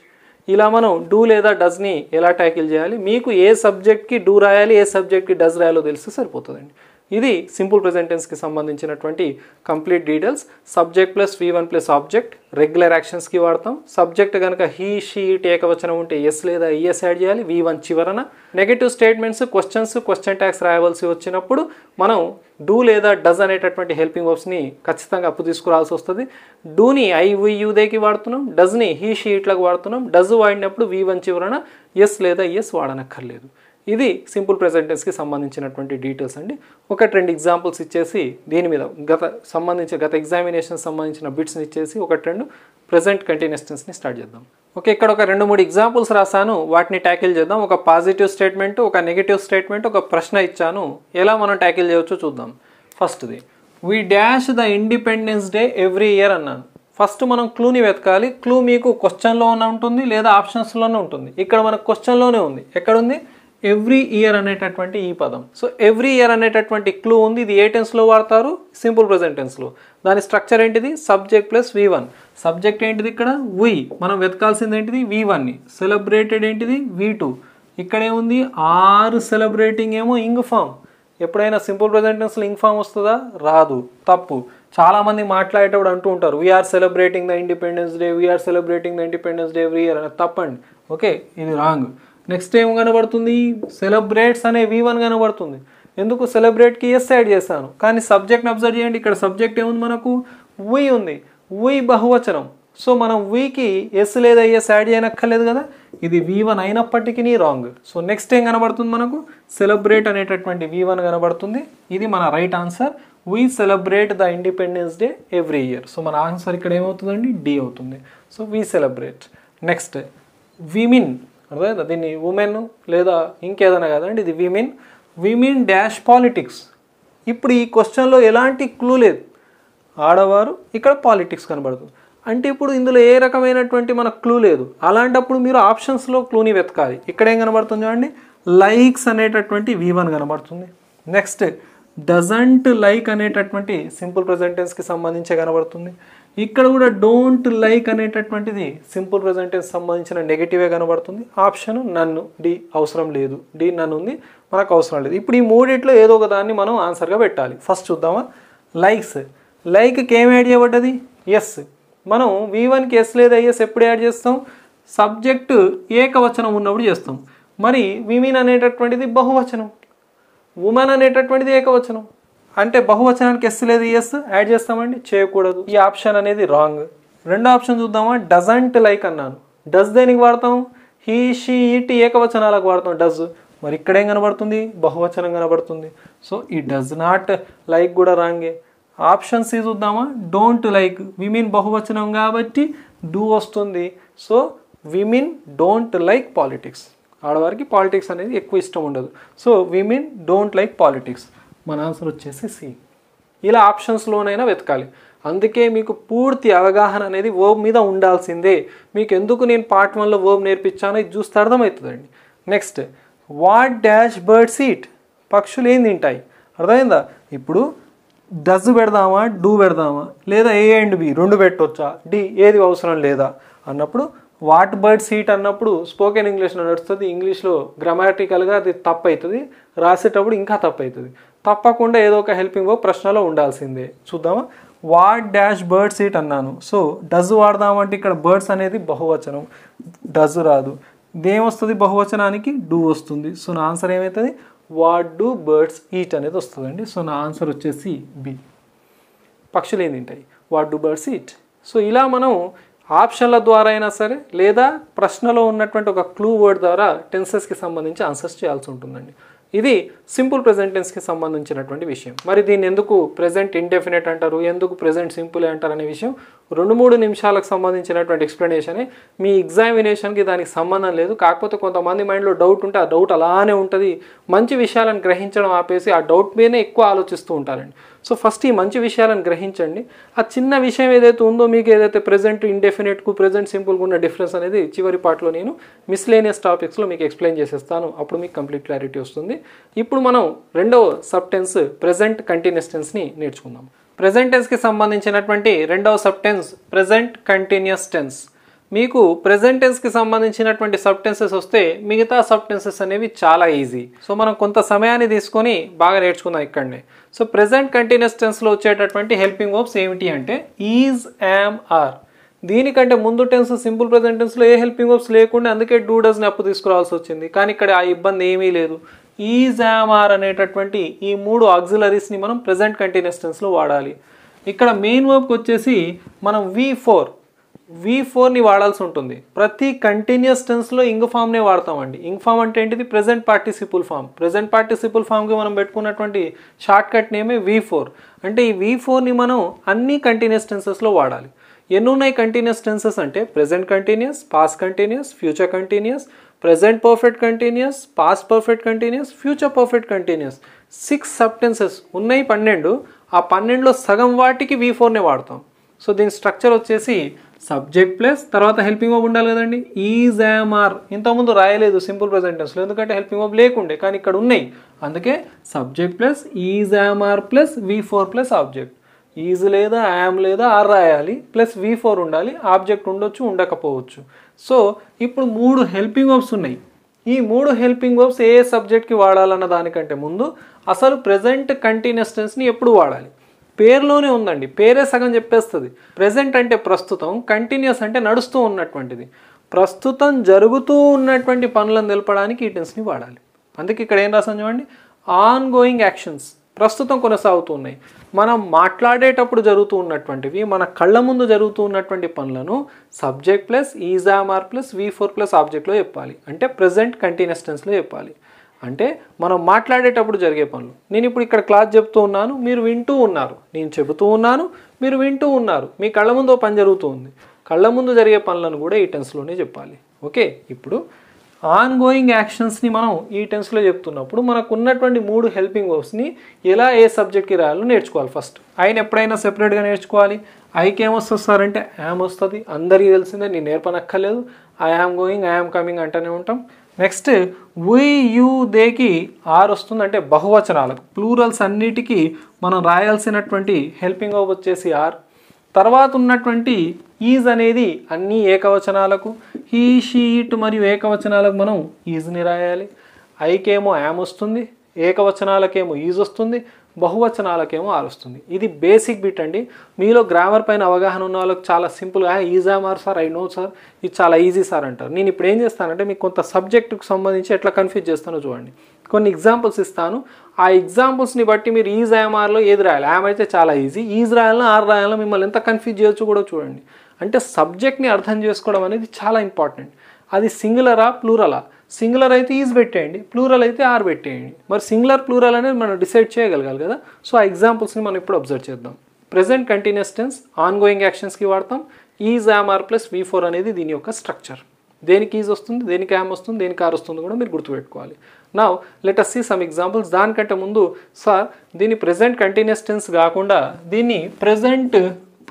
ఇలా మనం డూ లేదా డజ్ని ఎలా ట్యాకిల్ చేయాలి మీకు ఏ సబ్జెక్ట్కి డూ రాయాలి ఏ సబ్జెక్ట్కి డజ్ రాయాలో తెలిస్తే సరిపోతుందండి ఇది సింపుల్ ప్రెజెంటెన్స్కి సంబంధించినటువంటి complete details subject plus V one plus object regular యాక్షన్స్కి వాడతాం సబ్జెక్ట్ కనుక హీ షీ టేకవచనం ఉంటే ఎస్ లేదా ఈఎస్ యాడ్ చేయాలి వి వన్ చివరన negative statements questions question tags రాయవలసి వచ్చినప్పుడు మనం డూ లేదా డజ్ అనేటటువంటి హెల్పింగ్ వర్బ్స్ని ఖచ్చితంగా అప్పు తీసుకురాల్సి వస్తుంది డూని ఐ దేకి వాడుతున్నాం డజ్ని హీ షీ ఇట్లకు వాడుతున్నాం డజ్ వాడినప్పుడు వి వన్ చివరన ఎస్ లేదా ఎస్ వాడనక్కర్లేదు ఇది సింపుల్ ప్రెజెంటెన్స్కి సంబంధించినటువంటి డీటెయిల్స్ అండి ఒకటి రెండు ఎగ్జాంపుల్స్ ఇచ్చేసి దీని మీద గత సంబంధించిన గత ఎగ్జామినేషన్ సంబంధించిన బిట్స్ని ఇచ్చేసి ఒకటి రెండు ప్రజెంట్ కంటిన్యూస్టెన్స్ని స్టార్ట్ చేద్దాం ఓకే ఇక్కడ ఒక రెండు మూడు ఎగ్జాంపుల్స్ రాశాను వాటిని ట్యాకిల్ చేద్దాం ఒక పాజిటివ్ స్టేట్మెంట్ ఒక నెగిటివ్ స్టేట్మెంట్ ఒక ప్రశ్న ఇచ్చాను ఎలా మనం ట్యాకిల్ చేయవచ్చో చూద్దాం ఫస్ట్ది we dash the independence day every year అన్నాను ఫస్ట్ మనం క్లూని వెతకాలి క్లూ మీకు క్వశ్చన్లోనే ఉంటుంది లేదా ఆప్షన్స్లోనే ఉంటుంది ఇక్కడ మనకు క్వశ్చన్లోనే ఉంది ఎక్కడుంది ఎవ్రీ ఇయర్ అనేటటువంటి ఈ పదం సో ఎవ్రీ ఇయర్ అనేటటువంటి క్లూ ఉంది ఇది ఏ టెన్స్లో వాడతారు సింపుల్ ప్రజెంట్ టెన్స్లో దాని స్ట్రక్చర్ ఏంటిది subject plus V one subject ఏంటిది ఇక్కడ వి మనం వెతకాల్సింది ఏంటిది వి వన్ని సెలబ్రేటెడ్ ఏంటిది వి టూ ఇక్కడేముంది ఆర్ సెలబ్రేటింగ్ ఏమో ఇంగ్ ఫామ్ ఎప్పుడైనా సింపుల్ ప్రజెంట్ టెన్స్లో ఇంగ్ ఫామ్ వస్తుందా రాదు తప్పు చాలామంది మాట్లాడేటప్పుడు అంటూ ఉంటారు we are celebrating the independence day we are celebrating the independence day every year అనేది తప్పండి ఓకే ఇది రాంగ్ నెక్స్ట్ ఏం కనబడుతుంది సెలబ్రేట్స్ అనే వి వన్ కనబడుతుంది ఎందుకు సెలబ్రేట్కి ఎస్ యాడ్ చేశాను కానీ సబ్జెక్ట్ని అబ్జర్వ్ చేయండి ఇక్కడ సబ్జెక్ట్ ఏముంది మనకు వి ఉంది వి బహువచనం సో మనం వీకి ఎస్ లేదా ఎస్ యాడ్ చేయనక్కర్లేదు కదా ఇది వి వన్ అయినప్పటికీ రాంగ్ సో నెక్స్ట్ ఏం కనబడుతుంది మనకు సెలబ్రేట్ అనేటటువంటి వి వన్ కనబడుతుంది ఇది మన right answer we celebrate the independence day every year so మన ఆన్సర్ ఇక్కడ ఏమవుతుందండి డి అవుతుంది so we celebrate next women అర్థమైందా దీన్ని ఉమెన్ లేదా ఇంకేదైనా కాదండి ఇది విమెన్ విమెన్ డాష్ పాలిటిక్స్ ఇప్పుడు ఈ క్వశ్చన్లో ఎలాంటి క్లూ లేదు ఆడవారు ఇక్కడ పాలిటిక్స్ కనబడుతుంది అంటే ఇప్పుడు ఇందులో ఏ రకమైనటువంటి మనకు క్లూ లేదు అలాంటప్పుడు మీరు ఆప్షన్స్లో క్లూని వెతకాలి ఇక్కడ ఏం కనబడుతుంది చూడండి లైక్స్ అనేటటువంటి వి వన్ కనబడుతుంది నెక్స్ట్ డజంట్ లైక్ అనేటటువంటి సింపుల్ ప్రజెంటెన్స్కి సంబంధించే కనబడుతుంది ఇక్కడ కూడా డోంట్ లైక్ అనేటటువంటిది సింపుల్ ప్రజెంటేజ్ సంబంధించిన నెగిటివే కనబడుతుంది ఆప్షన్ నన్ను డి అవసరం లేదు డి నన్ను ఉంది మనకు అవసరం లేదు ఇప్పుడు ఈ మూడిట్లో ఏదో ఒక దాన్ని మనం ఆన్సర్గా పెట్టాలి ఫస్ట్ చూద్దామా లైక్స్ లైక్కి ఏం యాడ్ చేయబడ్డది ఎస్ మనం వి వన్కి ఎస్ లేదా ఎస్ ఎప్పుడు యాడ్ చేస్తాం సబ్జెక్టు ఏకవచనం ఉన్నప్పుడు చేస్తాం మరి విమిన్ అనేటటువంటిది బహువచనం ఉమెన్ అనేటటువంటిది ఏకవచనం అంటే బహువచనానికి ఎస్ లేదు ఎస్ e యాడ్ చేస్తామండి చేయకూడదు ఈ ఆప్షన్ అనేది రాంగ్ రెండో ఆప్షన్ చూద్దామా డజంట్ లైక్ అన్నాను డస్ దేనికి వాడతాం హీ షీ ఇట్ ఏకవచనాలకు వాడతాం డజ్ మరి ఇక్కడేం కనబడుతుంది బహువచనం కనబడుతుంది సో ఈ డజ్ నాట్ లైక్ కూడా రాంగే ఆప్షన్ సి చూద్దామా డోంట్ లైక్ విమిన్ బహువచనం కాబట్టి డూ వస్తుంది so women don't like politics ఆడవారికి పాలిటిక్స్ అనేది ఎక్కువ ఇష్టం ఉండదు so women don't like politics మన ఆన్సర్ వచ్చేసి సి ఇలా ఆప్షన్స్లోనైనా వెతకాలి అందుకే మీకు పూర్తి అవగాహన అనేది ఓబ్ మీద ఉండాల్సిందే మీకు ఎందుకు నేను పార్ట్ వన్లో ఓబ్ నేర్పించాను ఇది చూస్తే అర్థమవుతుందండి next what dash bird seat పక్షులు ఏం తింటాయి అర్థమైందా ఇప్పుడు డజ్ పెడదామా డూ పెడదామా లేదా ఏ అండ్ బి రెండు పెట్టొచ్చా డి ఏది అవసరం లేదా అన్నప్పుడు వాట్ బర్డ్ సీట్ అన్నప్పుడు స్పోకెన్ ఇంగ్లీష్లో నడుస్తుంది ఇంగ్లీష్లో గ్రామాటికల్గా అది తప్పు అవుతుంది రాసేటప్పుడు ఇంకా తప్పు అవుతుంది తప్పకుండా ఏదో ఒక హెల్పింగ్ వర్క్ ప్రశ్నలో ఉండాల్సిందే చూద్దామా వాట్ డాష్ బర్డ్ సీట్ అన్నాను సో డజ్ వాడదామంటే ఇక్కడ బర్డ్స్ అనేది బహువచనం డజ్ రాదు దేమొస్తుంది బహువచనానికి డూ వస్తుంది సో నా ఆన్సర్ ఏమవుతుంది వాట్ డూ బర్డ్స్ ఈట్ అనేది వస్తుందండి సో నా ఆన్సర్ వచ్చేసి బి పక్షులు ఏం తింటాయి what do birds eat so ఇలా మనం ఆప్షన్ల ద్వారా అయినా సరే లేదా ప్రశ్నలో ఉన్నటువంటి ఒక క్లూ వర్డ్ ద్వారా టెన్సెస్కి సంబంధించి ఆన్సర్స్ చేయాల్సి ఉంటుందండి ఇది సింపుల్ ప్రజెంటెన్స్కి సంబంధించినటువంటి విషయం మరి దీన్ని ఎందుకు ప్రెజెంట్ ఇండెఫినెట్ అంటారు ఎందుకు ప్రెజెంట్ సింపుల్ అంటారు అనే విషయం రెండు మూడు నిమిషాలకు సంబంధించినటువంటి ఎక్స్ప్లెనేషనే మీ ఎగ్జామినేషన్కి దానికి సంబంధం లేదు కాకపోతే కొంతమంది మైండ్లో డౌట్ ఉంటే ఆ డౌట్ అలానే ఉంటుంది మంచి విషయాలను గ్రహించడం ఆపేసి ఆ డౌట్ మీదనే ఎక్కువ ఆలోచిస్తూ ఉంటారండి సో ఫస్ట్ ఈ మంచి విషయాలను గ్రహించండి ఆ చిన్న విషయం ఏదైతే ఉందో మీకు ఏదైతే ప్రజెంట్ ఇండెఫినెట్కు ప్రజెంట్ సింపుల్గా ఉన్న డిఫరెన్స్ అనేది చివరి పార్ట్లో నేను మిస్లేనియస్ టాపిక్స్లో మీకు ఎక్స్ప్లెయిన్ చేసేస్తాను అప్పుడు మీకు కంప్లీట్ క్లారిటీ వస్తుంది ఇప్పుడు మనం రెండవ సబ్టెన్స్ ప్రజెంట్ కంటిన్యూస్ టెన్స్ని నేర్చుకుందాం ప్రజెంట్ టెన్స్కి సంబంధించినటువంటి రెండవ సబ్టెన్స్ ప్రజెంట్ కంటిన్యూస్ టెన్స్ మీకు ప్రెజెంటెన్స్కి సంబంధించినటువంటి సబ్టెన్సెస్ వస్తే మిగతా సబ్టెన్సెస్ అనేవి చాలా ఈజీ సో మనం కొంత సమయాన్ని తీసుకొని బాగా నేర్చుకుందాం ఇక్కడనే సో ప్రెజెంట్ కంటిన్యూస్ టెన్స్లో వచ్చేటటువంటి హెల్పింగ్ వర్బ్స్ ఏమిటి అంటే ఈజ్ యామ్ ఆర్ దీనికంటే ముందు టెన్స్ సింపుల్ ప్రజెంట్ టెన్స్లో ఏ హెల్పింగ్ వర్బ్స్ లేకుండా అందుకే డూ డజ్ని అప్పు తీసుకురావాల్సి వచ్చింది కానీ ఇక్కడ ఆ ఇబ్బంది ఏమీ లేదు ఈజ్ యామ్ ఆర్ అనేటటువంటి ఈ మూడు ఆక్సిలరీస్ని మనం ప్రజెంట్ కంటిన్యూస్ టెన్స్లో వాడాలి ఇక్కడ మెయిన్ వర్బ్కి వచ్చేసి మనం వి ఫోర్ వి ఫోర్ని వాడాల్సి ఉంటుంది ప్రతి కంటిన్యూస్ టెన్స్లో ఇంగ్ ఫామ్నే వాడతామండి ఇంగ్ ఫామ్ అంటే ఏంటిది present participle form present participle ఫామ్కి మనం పెట్టుకున్నటువంటి షార్ట్ కట్ నేమే వి ఫోర్ అంటే ఈ వి ఫోర్ని మనం అన్ని కంటిన్యూస్ టెన్సెస్లో వాడాలి ఎన్ని ఉన్నాయి కంటిన్యూస్ టెన్సెస్ అంటే present continuous past continuous future continuous present perfect continuous past perfect continuous future perfect continuous six subtenses ఉన్నాయి పన్నెండు ఆ పన్నెండులో సగం వాటికి వి ఫోర్నే వాడతాం సో దీని స్ట్రక్చర్ వచ్చేసి సబ్జెక్ట్ ప్లస్ తర్వాత హెల్పింగ్ ఓబ్ ఉండాలి కదండి ఈజ్ యామ్ ఆర్ ఇంతకుముందు రాయలేదు సింపుల్ ప్రజెంట్ ఎందుకంటే హెల్పింగ్ ఓబ్ లేకుండే కానీ ఇక్కడ ఉన్నాయి అందుకే subject plus is am are plus V four plus object is లేదా యామ్ లేదా ఆర్ రాయాలి ప్లస్ వి ఫోర్ ఉండాలి ఆబ్జెక్ట్ ఉండొచ్చు ఉండకపోవచ్చు సో ఇప్పుడు మూడు హెల్పింగ్ వర్బ్స్ ఉన్నాయి ఈ మూడు హెల్పింగ్ వర్బ్స్ ఏ సబ్జెక్ట్కి వాడాలన్న దానికంటే ముందు అసలు ప్రజెంట్ కంటిన్యూస్టెన్స్ని ఎప్పుడు వాడాలి పేరులోనే ఉందండి పేరే సగం చెప్పేస్తుంది ప్రజెంట్ అంటే ప్రస్తుతం కంటిన్యూస్ అంటే నడుస్తూ ఉన్నటువంటిది ప్రస్తుతం జరుగుతూ ఉన్నటువంటి పనులను తెలపడానికి ఈ టెన్స్ని వాడాలి అందుకే ఇక్కడ ఏం రాసాం చూడండి ఆన్ గోయింగ్ యాక్షన్స్ ప్రస్తుతం కొనసాగుతూ ఉన్నాయి మనం మాట్లాడేటప్పుడు జరుగుతూ ఉన్నటువంటివి మన కళ్ళ ముందు జరుగుతూ ఉన్నటువంటి పనులను subject plus is am are plus V four plus ఆబ్జెక్ట్లో చెప్పాలి అంటే ప్రజెంట్ కంటిన్యూస్ టెన్స్లో చెప్పాలి అంటే మనం మాట్లాడేటప్పుడు జరిగే పనులు నేను ఇప్పుడు ఇక్కడ క్లాస్ చెప్తూ ఉన్నాను మీరు వింటూ ఉన్నారు నేను చెబుతూ ఉన్నాను మీరు వింటూ ఉన్నారు మీ కళ్ళ ముందు పని జరుగుతూ ఉంది కళ్ళ ముందు జరిగే పనులను కూడా ఈ టెన్స్లోనే చెప్పాలి ఓకే ఇప్పుడు ఆన్ గోయింగ్ యాక్షన్స్ని మనం ఈ టెన్స్లో చెప్తున్నప్పుడు మనకు ఉన్నటువంటి మూడు హెల్పింగ్ వర్బ్స్ని ఎలా ఏ సబ్జెక్ట్కి రాయాలో నేర్చుకోవాలి ఫస్ట్ ఆయన ఎప్పుడైనా సెపరేట్గా నేర్చుకోవాలి ఐకి ఏమొస్తుంది సార్ అంటే యామ్ వస్తుంది అందరికీ తెలిసిందే నేను నేర్పనక్కర్లేదు I am going I am coming అంటూనే ఉంటాం నెక్స్ట్ వి యూ దేకి ఆర్ వస్తుంది అంటే బహువచనాలకు ప్లూరల్స్ అన్నిటికీ మనం రాయాల్సినటువంటి హెల్పింగ్ అవ్ వచ్చేసి ఆర్ తర్వాత ఉన్నటువంటి ఈజ్ అనేది అన్ని ఏకవచనాలకు హీ షీట్ మరియు ఏకవచనాలకు మనం ఈజ్ని రాయాలి ఐకేమో యామ్ వస్తుంది ఏకవచనాలకేమో ఈజ్ వస్తుంది బహువచనాలకేమో ఆలోస్తుంది ఇది బేసిక్ బిట్ అండి మీలో గ్రామర్ పైన అవగాహన ఉన్న వాళ్ళకి చాలా సింపుల్గా ఈజా మార్ సార్ ఐ నో సార్ ఇది చాలా ఈజీ సార్ అంటారు నేను ఇప్పుడు ఏం చేస్తానంటే మీకు కొంత సబ్జెక్టుకు సంబంధించి ఎట్లా కన్ఫ్యూజ్ చేస్తానో చూడండి కొన్ని ఎగ్జాంపుల్స్ ఇస్తాను ఆ ఎగ్జాంపుల్స్ని బట్టి మీరు ఈజ్ ఐఎంఆర్లో ఏది రాయాలి ఆమె అయితే చాలా ఈజీ ఈజ్ రాయాలని ఆర్ రాయాలని మిమ్మల్ని ఎంత కన్ఫ్యూజ్ చేయొచ్చు కూడా చూడండి అంటే సబ్జెక్ట్ని అర్థం చేసుకోవడం అనేది చాలా ఇంపార్టెంట్ అది సింగులరా ప్లూరలా సింగులర్ అయితే ఈజ్ పెట్టేయండి ప్లూరల్ అయితే ఆర్ పెట్టేయండి మరి సింగులర్ ప్లూరల్ అనేది మనం డిసైడ్ చేయగలగాలి కదా సో ఆ ఎగ్జాంపుల్స్ని మనం ఇప్పుడు అబ్జర్వ్ చేద్దాం present continuous tense ongoing యాక్షన్స్కి వాడతాం is am are plus V four అనేది దీని యొక్క స్ట్రక్చర్ దేనికి ఈజ్ వస్తుంది దేనికి యామ్ వస్తుంది దేనికి ఆర్ వస్తుంది కూడా మీరు గుర్తుపెట్టుకోవాలి నా లెటర్ సీ సమ్ ఎగ్జాంపుల్స్ దానికంటే ముందు సార్ దీన్ని ప్రజెంట్ కంటిన్యూస్ టెన్స్ కాకుండా దీన్ని ప్రజెంట్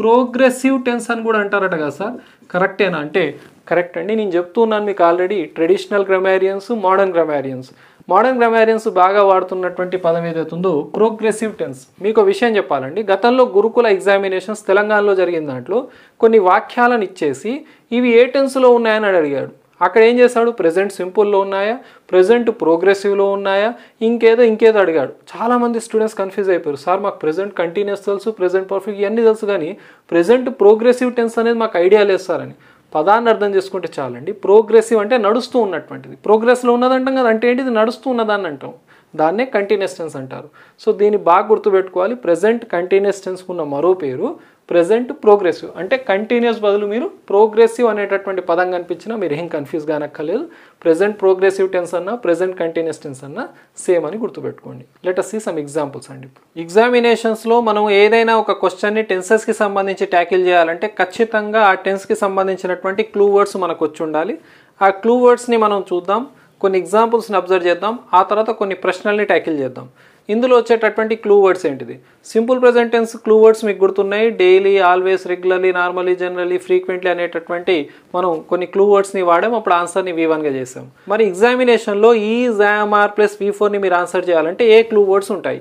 ప్రోగ్రెసివ్ టెన్స్ అని కూడా అంటారట కదా సార్ కరెక్టేనా అంటే కరెక్ట్ అండి నేను చెప్తున్నాను మీకు already traditional grammarians modern grammarians modern grammarians బాగా వాడుతున్నటువంటి పదం ఏదైతుందో ప్రోగ్రెసివ్ టెన్స్ మీకు విషయం చెప్పాలండి గతంలో గురుకుల ఎగ్జామినేషన్స్ తెలంగాణలో జరిగిన దాంట్లో కొన్ని వాక్యాలను ఇచ్చేసి ఇవి ఏ టెన్స్లో ఉన్నాయని అడిగాడు అక్కడ ఏం చేశాడు ప్రజెంట్ సింపుల్లో ఉన్నాయా ప్రజెంట్ ప్రోగ్రెసివ్లో ఉన్నాయా ఇంకేదో ఇంకేదో అడిగాడు చాలామంది స్టూడెంట్స్ కన్ఫ్యూజ్ అయిపోయారు సార్ మాకు ప్రజెంట్ కంటిన్యూస్ తెలుసు ప్రజెంట్ పర్ఫెక్ట్ ఇవన్నీ తెలుసు కానీ ప్రజెంట్ ప్రోగ్రెసివ్ టెన్స్ అనేది మాకు ఐడియా లేదు సార్ అని పదాన్ని అర్థం చేసుకుంటే చాలండి ప్రోగ్రెసివ్ అంటే నడుస్తూ ఉన్నటువంటిది ప్రోగ్రెస్లో ఉన్నదంటాం కదా అంటే ఏంటిది నడుస్తూ ఉన్నదాన్ని అంటాం దాన్నే కంటిన్యూస్ టెన్స్ అంటారు సో దీన్ని బాగా గుర్తుపెట్టుకోవాలి ప్రజెంట్ కంటిన్యూస్ ఉన్న మరో పేరు ప్రజెంట్ ప్రోగ్రెసివ్ అంటే కంటిన్యూస్ బదులు మీరు ప్రోగ్రెసివ్ అనేటటువంటి పదం కనిపించినా మీరు ఏం కన్ఫ్యూజ్ కానక్కర్లేదు ప్రజెంట్ ప్రోగ్రెసివ్ టెన్స్ అన్నా ప్రజెంట్ కంటిన్యూస్ టెన్స్ అన్నా సేమ్ అని గుర్తుపెట్టుకోండి లెటర్ సీ సమ్ ఎగ్జాంపుల్స్ అండి ఇప్పుడు ఎగ్జామినేషన్స్లో మనం ఏదైనా ఒక క్వశ్చన్ని టెన్సెస్కి సంబంధించి ట్యాకిల్ చేయాలంటే ఖచ్చితంగా ఆ టెన్స్కి సంబంధించినటువంటి క్లూ వర్డ్స్ మనకు వచ్చి ఉండాలి ఆ క్లూ వర్డ్స్ని మనం చూద్దాం కొన్ని ఎగ్జాంపుల్స్ని అబ్జర్వ్ చేద్దాం ఆ తర్వాత కొన్ని ప్రశ్నల్ని ట్యాకిల్ చేద్దాం ఇందులో వచ్చేటటువంటి క్లూ వర్డ్స్ ఏంటిది సింపుల్ ప్రజెంటెన్స్ క్లూ వర్డ్స్ మీకు గుర్తున్నాయి daily always regularly normally generally frequently అనేటటువంటి మనం కొన్ని క్లూ వర్డ్స్ని వాడాము అప్పుడు ఆన్సర్ని వి వన్గా చేసాం మరి ఎగ్జామినేషన్లో ఈ జామార్ ప్లస్ వి ఫోర్ని మీరు ఆన్సర్ చేయాలంటే ఏ క్లూ వర్డ్స్ ఉంటాయి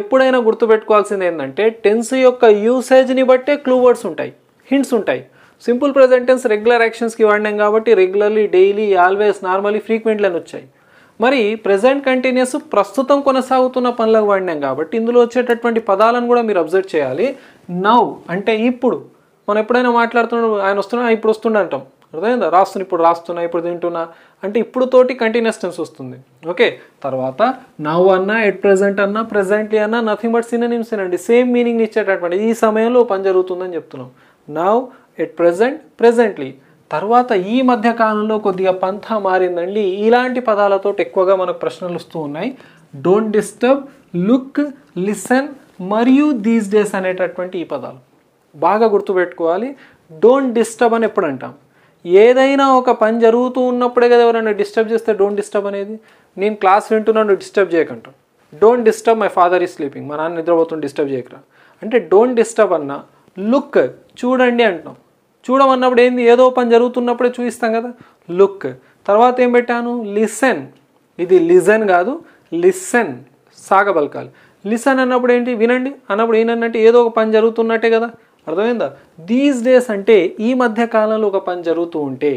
ఎప్పుడైనా గుర్తుపెట్టుకోవాల్సింది ఏంటంటే టెన్స్ యొక్క యూసేజ్ని బట్టే క్లూ వర్డ్స్ ఉంటాయి హింట్స్ ఉంటాయి సింపుల్ ప్రజెంటెన్స్ రెగ్యులర్ యాక్షన్స్కి వాడినాం కాబట్టి regularly daily always normally frequently అని వచ్చాయి మరి ప్రజెంట్ కంటిన్యూస్ ప్రస్తుతం కొనసాగుతున్న పనులకు వాడినాం కాబట్టి ఇందులో వచ్చేటటువంటి పదాలను కూడా మీరు అబ్జర్వ్ చేయాలి నౌ అంటే ఇప్పుడు మనం ఎప్పుడైనా మాట్లాడుతున్నాడు ఆయన వస్తున్నా ఇప్పుడు వస్తుండే అంటాం అర్థమైందా రాస్తున్నా ఇప్పుడు రాస్తున్నా ఇప్పుడు తింటున్నా అంటే ఇప్పుడు తోటి కంటిన్యూస్ టెన్స్ వస్తుంది ఓకే తర్వాత నవ్ అన్నా ఎట్ ప్రజెంట్ అన్నా ప్రెజెంట్లీ అన్నా నథింగ్ బట్ సినిమ్స్ అండి సేమ్ మీనింగ్ ఇచ్చేటటువంటి ఈ సమయంలో పని జరుగుతుందని చెప్తున్నాం నవ్ ఎట్ ప్రజెంట్ ప్రెజెంట్లీ తర్వాత ఈ మధ్య కాలంలో కొద్దిగా పంథ మారిందండి ఇలాంటి పదాలతో ఎక్కువగా మనకు ప్రశ్నలు వస్తూ ఉన్నాయి డోంట్ డిస్టర్బ్ లుక్ లిసన్ మరియు దీస్ డేస్ అనేటటువంటి ఈ పదాలు బాగా గుర్తుపెట్టుకోవాలి డోంట్ డిస్టర్బ్ అని ఎప్పుడు అంటాం ఏదైనా ఒక పని జరుగుతూ ఉన్నప్పుడే కదా ఎవరైనా డిస్టర్బ్ చేస్తే డోంట్ డిస్టర్బ్ అనేది నేను క్లాస్ వింటున్నాను డిస్టర్బ్ చేయకంటాం don't disturb my father is sleeping మా నాన్న నిద్రపోతుంది డిస్టర్బ్ చేయకరా అంటే డోంట్ డిస్టర్బ్ అన్న లుక్ చూడండి అంటాం చూడమన్నప్పుడు ఏంది ఏదో పని జరుగుతున్నప్పుడే చూపిస్తాం కదా లుక్ తర్వాత ఏం పెట్టాను లిసన్ ఇది లిజన్ కాదు లిసన్ సాగబలకాలి లిసన్ అన్నప్పుడు ఏంటి వినండి అన్నప్పుడు ఏంటంటే ఏదో ఒక పని జరుగుతున్నట్టే కదా అర్థమైందా దీస్ డేస్ అంటే ఈ మధ్య కాలంలో ఒక పని జరుగుతూ ఉంటే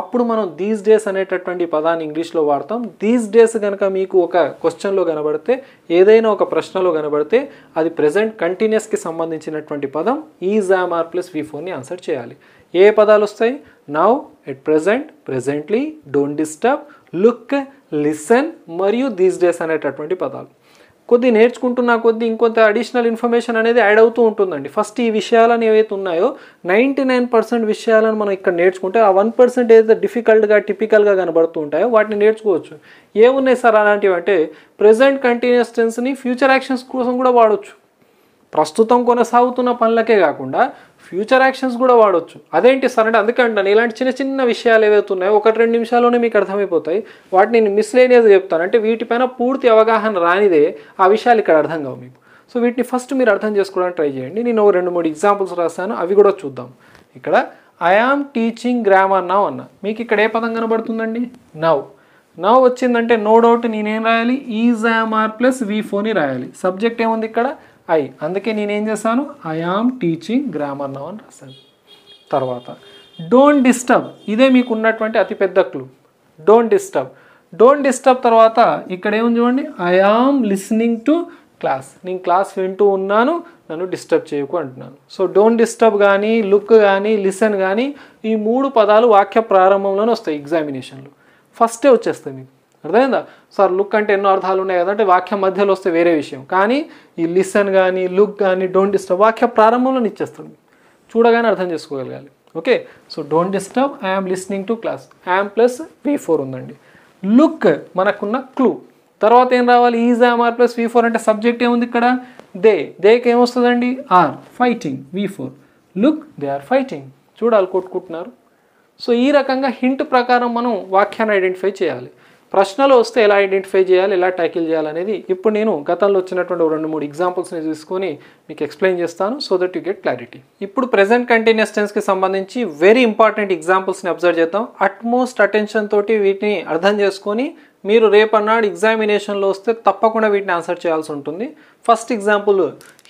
అప్పుడు మనం దీస్ డేస్ అనేటటువంటి పదాన్ని ఇంగ్లీష్లో వాడతాం దీస్ డేస్ కనుక మీకు ఒక క్వశ్చన్లో కనబడితే ఏదైనా ఒక ప్రశ్నలో కనబడితే అది ప్రజెంట్ కంటిన్యూస్కి సంబంధించినటువంటి పదం is am are plus V ఫోర్ని ఆన్సర్ చేయాలి ఏ పదాలు వస్తాయి now at present presently don't disturb look listen మరియు దీస్ డేస్ అనేటటువంటి పదాలు కొద్ది నేర్చుకుంటున్నా కొద్ది ఇంకొంత అడిషనల్ ఇన్ఫర్మేషన్ అనేది యాడ్ అవుతూ ఉంటుందండి ఫస్ట్ ఈ విషయాలను ఏవైతే ఉన్నాయో నైంటీ నైన్ పర్సెంట్ విషయాలను మనం ఇక్కడ నేర్చుకుంటే ఆ వన్ పర్సెంట్ ఏదైతే డిఫికల్ట్గా టిపికల్గా కనబడుతూ ఉంటాయో వాటిని నేర్చుకోవచ్చు ఏమున్నాయి సార్ అలాంటివి అంటే ప్రజెంట్ కంటిన్యూస్ టెన్స్ని ఫ్యూచర్ యాక్షన్స్ కోసం కూడా వాడచ్చు ప్రస్తుతం కొనసాగుతున్న పనులకే కాకుండా ఫ్యూచర్ యాక్షన్స్ కూడా వాడవచ్చు అదేంటి సార్ అంటే అంటాను ఇలాంటి చిన్న చిన్న విషయాలు ఏవైతే ఉన్నాయో ఒకటి రెండు నిమిషాల్లోనే మీకు అర్థమైపోతాయి వాటిని నేను లేనేది చెప్తాను అంటే వీటిపైన పూర్తి అవగాహన రానిదే ఆ విషయాలు ఇక్కడ అర్థం కావు మీకు సో వీటిని ఫస్ట్ మీరు అర్థం చేసుకోవడానికి ట్రై చేయండి నేను రెండు మూడు ఎగ్జాంపుల్స్ రాస్తాను అవి కూడా చూద్దాం ఇక్కడ I am teaching grammar now అన్న మీకు ఇక్కడ ఏ పదం కనబడుతుందండి నవ్ నవ్ వచ్చిందంటే నో డౌట్ నేనేం రాయాలి is am are plus V ఫోని రాయాలి సబ్జెక్ట్ ఏముంది ఇక్కడ ఐ అందుకే నేనేం చేస్తాను I am teaching grammar now అని రాశాను తర్వాత డోంట్ డిస్టర్బ్ ఇదే మీకు ఉన్నటువంటి అతిపెద్ద clue don't disturb don't disturb తర్వాత ఇక్కడ ఏముంది చూడండి I am listening to class నేను క్లాస్ వింటూ ఉన్నాను నన్ను డిస్టర్బ్ చేయకు అంటున్నాను సో డోంట్ డిస్టర్బ్ కానీ లుక్ కానీ లిసన్ కానీ ఈ మూడు పదాలు వాక్య ప్రారంభంలోనే వస్తాయి ఎగ్జామినేషన్లో ఫస్టే వచ్చేస్తాయి మీకు అర్థమైందా సార్ లుక్ అంటే ఎన్నో అర్థాలు ఉన్నాయి కదంటే వాక్యం మధ్యలో వస్తే వేరే విషయం కానీ ఈ లిసన్ కానీ లుక్ కానీ డోంట్ డిస్టర్బ్ వాక్య ప్రారంభంలో ఇచ్చేస్తుంది చూడగానే అర్థం చేసుకోగలగాలి okay so don't disturb I'm listening to class am plus V four ఉందండి లుక్ మనకున్న క్లూ తర్వాత ఏం రావాలి is are plus V four అంటే సబ్జెక్ట్ ఏముంది ఇక్కడ దే దేకి ఏమొస్తుందండి are fighting V four look they are fighting చూడాలి కొట్టుకుంటున్నారు సో ఈ రకంగా హింట్ ప్రకారం మనం వాక్యాన్ని ఐడెంటిఫై చేయాలి ప్రశ్నలు వస్తే ఎలా ఐడెంటిఫై చేయాలి ఎలా ట్యాకిల్ చేయాలనేది ఇప్పుడు నేను గతంలో వచ్చినటువంటి రెండు మూడు ఎగ్జాంపుల్స్ని తీసుకొని మీకు ఎక్స్ప్లెయిన్ చేస్తాను so that you get clarity ఇప్పుడు ప్రజెంట్ కంటిన్యూస్ టెన్స్కి సంబంధించి వెరీ ఇంపార్టెంట్ ఎగ్జాంపుల్స్ని అబ్జర్వ్ చేద్దాం అట్మోస్ట్ అటెన్షన్ తోటి వీటిని అర్థం చేసుకొని మీరు రేపన్నాడు ఎగ్జామినేషన్లో వస్తే తప్పకుండా వీటిని ఆన్సర్ చేయాల్సి ఉంటుంది first example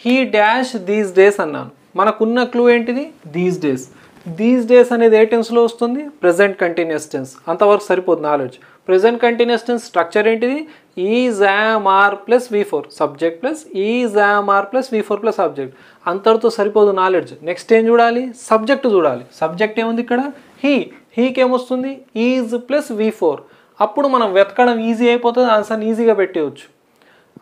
he dash these days అన్నాను మనకున్న క్లూ ఏంటిది దీస్ డేస్ దీస్ డేస్ అనేది ఏ టెన్స్లో వస్తుంది ప్రజెంట్ కంటిన్యూస్ టెన్స్ అంతవరకు సరిపోదు knowledge present continuous tense structure ఏంటిది is am are plus V four subject plus is am are plus V four plus subject అంతటితో సరిపోదు నాలెడ్జ్ నెక్స్ట్ ఏం చూడాలి సబ్జెక్ట్ చూడాలి సబ్జెక్ట్ ఏముంది ఇక్కడ హీ హీకి ఏమొస్తుంది ఈజ్ ప్లస్ వి ఫోర్ అప్పుడు మనం వెతకడం ఈజీ అయిపోతుంది ఆన్సర్ని ఈజీగా పెట్టేయచ్చు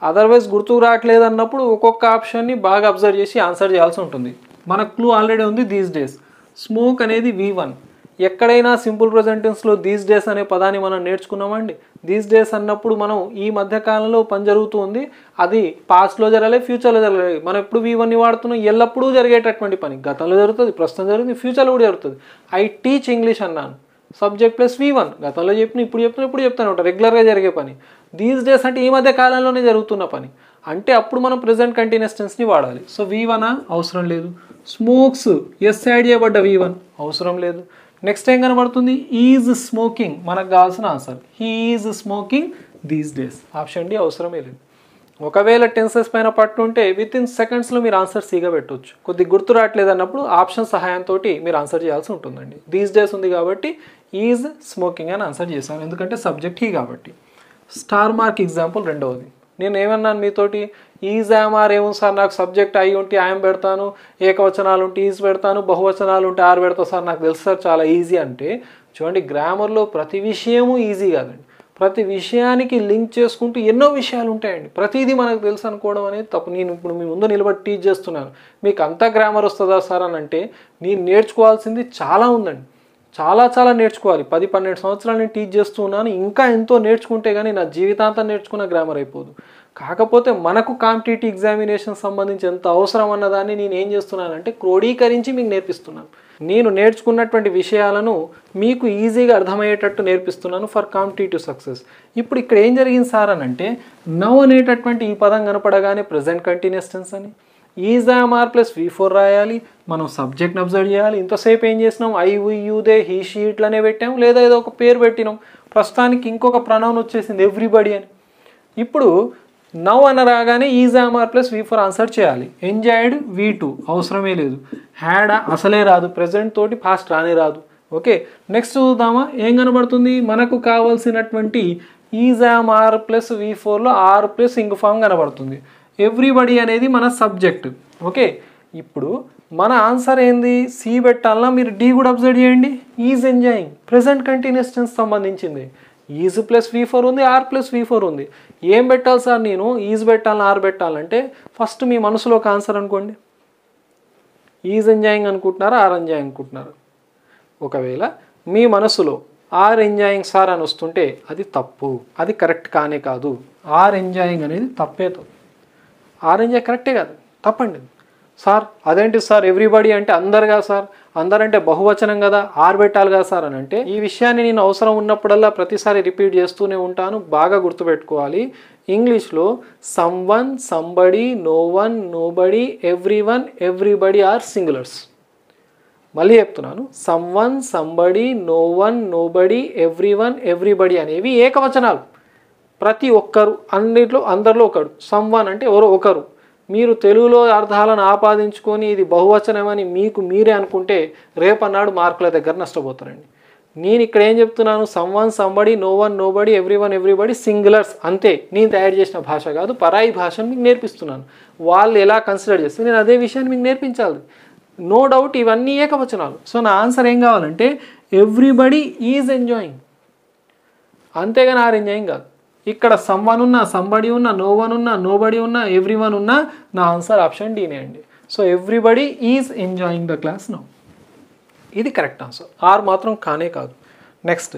అదర్వైజ్ గుర్తుకు రావట్లేదు అన్నప్పుడు ఒక్కొక్క ఆప్షన్ని బాగా అబ్జర్వ్ చేసి ఆన్సర్ చేయాల్సి ఉంటుంది మన క్లూ ఆల్రెడీ ఉంది దీస్ డేస్ స్మోక్ అనేది వి వన్ ఎక్కడైనా సింపుల్ ప్రజెంటెన్స్లో దీస్ డేస్ అనే పదాన్ని మనం నేర్చుకున్నామండి దీస్ డేస్ అన్నప్పుడు మనం ఈ మధ్య కాలంలో పని జరుగుతుంది అది పాస్ట్లో జరగలే ఫ్యూచర్లో జరగలేదు మనం ఎప్పుడు ఇవన్నీ వాడుతున్నాం ఎల్లప్పుడూ జరిగేటటువంటి పని గతంలో జరుగుతుంది ప్రస్తుతం జరుగుతుంది ఫ్యూచర్లో కూడా జరుగుతుంది ఐ టీచ్ ఇంగ్లీష్ అన్నాను సబ్జెక్ట్ ప్లస్ వీ వన్ గతంలో చెప్పిన ఇప్పుడు చెప్తున్నా ఇప్పుడు చెప్తాను ఉంటా రెగ్యులర్గా జరిగే పని దీస్ డేస్ అంటే ఈ మధ్య కాలంలోనే జరుగుతున్న పని అంటే అప్పుడు మనం ప్రజెంట్ కంటిన్యూస్టెన్స్ని వాడాలి సో వీ వన్ అవసరం లేదు స్మోక్స్ ఎస్ యాడ్ చేయబడ్డ వీ వన్ అవసరం లేదు నెక్స్ట్ ఏం కనబడుతుంది ఈజ్ స్మోకింగ్ మనకు కావాల్సిన answer he is smoking these days option D అవసరమే లేదు ఒకవేళ టెన్సెస్ పైన పట్టుంటే విత్ ఇన్ సెకండ్స్లో మీరు ఆన్సర్ సీగా పెట్టవచ్చు కొద్ది గుర్తు రావట్లేదు అన్నప్పుడు ఆప్షన్ సహాయంతో మీరు ఆన్సర్ చేయాల్సి ఉంటుందండి దీస్ డేస్ ఉంది కాబట్టి ఈజ్ స్మోకింగ్ అని ఆన్సర్ చేశాను ఎందుకంటే సబ్జెక్ట్ హీ కాబట్టి స్టార్ మార్క్ ఎగ్జాంపుల్ రెండవది నేను ఏమన్నాను మీతోటి ఈజ్ యామ్ ఆర్ ఏమో సార్ నాకు సబ్జెక్ట్ అయి ఉంటే ఆయం పెడతాను ఏకవచనాలు ఉంటే ఈజ్ పెడతాను బహువచనాలు ఉంటే ఆరు పెడతా సార్ నాకు తెలుసు సార్ చాలా ఈజీ అంటే చూడండి గ్రామర్లో ప్రతి విషయము ఈజీ కాదండి ప్రతి విషయానికి లింక్ చేసుకుంటూ ఎన్నో విషయాలు ఉంటాయండి ప్రతిదీ మనకు తెలుసు అనుకోవడం అనేది తప్పు నేను ఇప్పుడు మీ ముందు నిలబడి టీచ్ చేస్తున్నాను మీకు అంతా గ్రామర్ వస్తుందా సార్ అని అంటే నేను నేర్చుకోవాల్సింది చాలా ఉందండి చాలా చాలా నేర్చుకోవాలి పది పన్నెండు సంవత్సరాలు నేను టీచ్ చేస్తున్నాను ఇంకా ఎంతో నేర్చుకుంటే కానీ నా జీవితాంతం నేర్చుకున్న గ్రామర్ అయిపోదు కాకపోతే మనకు కాంపిటేటివ్ ఎగ్జామినేషన్ సంబంధించి ఎంత అవసరం అన్నదాన్ని నేను ఏం చేస్తున్నానంటే క్రోడీకరించి మీకు నేర్పిస్తున్నాను నేను నేర్చుకున్నటువంటి విషయాలను మీకు ఈజీగా అర్థమయ్యేటట్టు నేర్పిస్తున్నాను ఫర్ కాంపిటేటివ్ సక్సెస్ ఇప్పుడు ఇక్కడ ఏం జరిగింది సార్ అని అంటే నవ్ అనేటటువంటి ఈ పదం కనపడగానే ప్రజెంట్ కంటిన్యూస్ టెన్స్ అని ఈజామార్ ప్లస్ వి ఫోర్ రాయాలి మనం సబ్జెక్ట్ అబ్జర్వ్ చేయాలి ఇంతసేపు ఏం చేసినాం ఐ యూదే హీ అనే పెట్టాం లేదా ఏదో ఒక పేరు పెట్టినాం ప్రస్తుతానికి ఇంకొక ప్రణాన్ వచ్చేసింది ఎవ్రీబడి అని ఇప్పుడు నవ్ అని రాగానే is am are plus V four answer చేయాలి ఎంజాయిడ్ వి టూ అవసరమే లేదు హ్యాడ్ అసలే రాదు ప్రెసెంట్ తోటి ఫాస్ట్ రానే రాదు ఓకే నెక్స్ట్ చూద్దామా ఏం కనబడుతుంది మనకు కావాల్సినటువంటి ఈజామ్ ఆర్ ప్లస్ వి ఫోర్లో ఆర్ ప్లస్ ఇంగ్ ఫామ్ కనబడుతుంది ఎవ్రీబడి అనేది మన సబ్జెక్ట్ ఓకే ఇప్పుడు మన ఆన్సర్ ఏంది సి పెట్టాలన్నా మీరు డి కూడా అబ్జర్వ్ చేయండి is enjoying present continuous tense సంబంధించింది ఈజ్ ప్లస్ వి ఫోర్ ఉంది ఆర్ ప్లస్ వి ఫోర్ ఉంది ఏం పెట్టాలి సార్ నేను ఈజ్ పెట్టాలని ఆర్ పెట్టాలంటే ఫస్ట్ మీ మనసులో ఒక ఆన్సర్ అనుకోండి ఈజ్ ఎంజాయింగ్ అనుకుంటున్నారు ఆర్ ఎంజాయ్ అనుకుంటున్నారు ఒకవేళ మీ మనసులో ఆర్ ఎంజాయింగ్ సార్ అని వస్తుంటే అది తప్పు అది కరెక్ట్ కానే కాదు ఆర్ ఎంజాయింగ్ అనేది తప్పేతో ఆరెంజ్ కరెక్టే కాదు తప్పండి సార్ అదేంటి సార్ ఎవ్రీబడి అంటే అందరుగా సార్ అందరంటే బహువచనం కదా ఆరు పెట్టాలి కదా సార్ అని అంటే ఈ విషయాన్ని నేను అవసరం ఉన్నప్పుడల్లా ప్రతిసారి రిపీట్ చేస్తూనే ఉంటాను బాగా గుర్తుపెట్టుకోవాలి ఇంగ్లీష్లో someone somebody no one nobody everyone everybody are singulars మళ్ళీ చెప్తున్నాను someone somebody no one nobody everyone everybody అనేవి ఏకవచనాలు ప్రతి ఒక్కరు అన్నిట్లో అందరిలో ఒకడు సంవాన్ అంటే ఎవరో ఒకరు మీరు తెలుగులో అర్థాలను ఆపాదించుకొని ఇది బహువచనమని మీకు మీరే అనుకుంటే రేపన్నాడు మార్కుల దగ్గర నష్టపోతారండి నేను ఇక్కడ ఏం చెప్తున్నాను someone somebody no one nobody everyone everybody singulars అంతే నేను తయారు చేసిన భాష కాదు పరాయి భాషను మీకు నేర్పిస్తున్నాను వాళ్ళు ఎలా కన్సిడర్ చేస్తే నేను అదే విషయాన్ని మీకు నేర్పించాలి నో డౌట్ ఇవన్నీ ఏకవచనాలు సో నా ఆన్సర్ ఏం కావాలంటే ఎవ్రీబడి ఈజ్ ఎంజాయింగ్ అంతేగాని ఆర్ ఎంజాయింగ్ కాదు ఇక్కడ సమ్వన్ ఉన్నా సంబడి ఉన్నా నో వన్ ఉన్నా నోబడి ఉన్నా ఎవ్రీ వన్ ఉన్నా నా ఆన్సర్ ఆప్షన్ డీనే అండి so everybody is enjoying the class no ఇది కరెక్ట్ ఆన్సర్ ఆర్ మాత్రం కానే కాదు next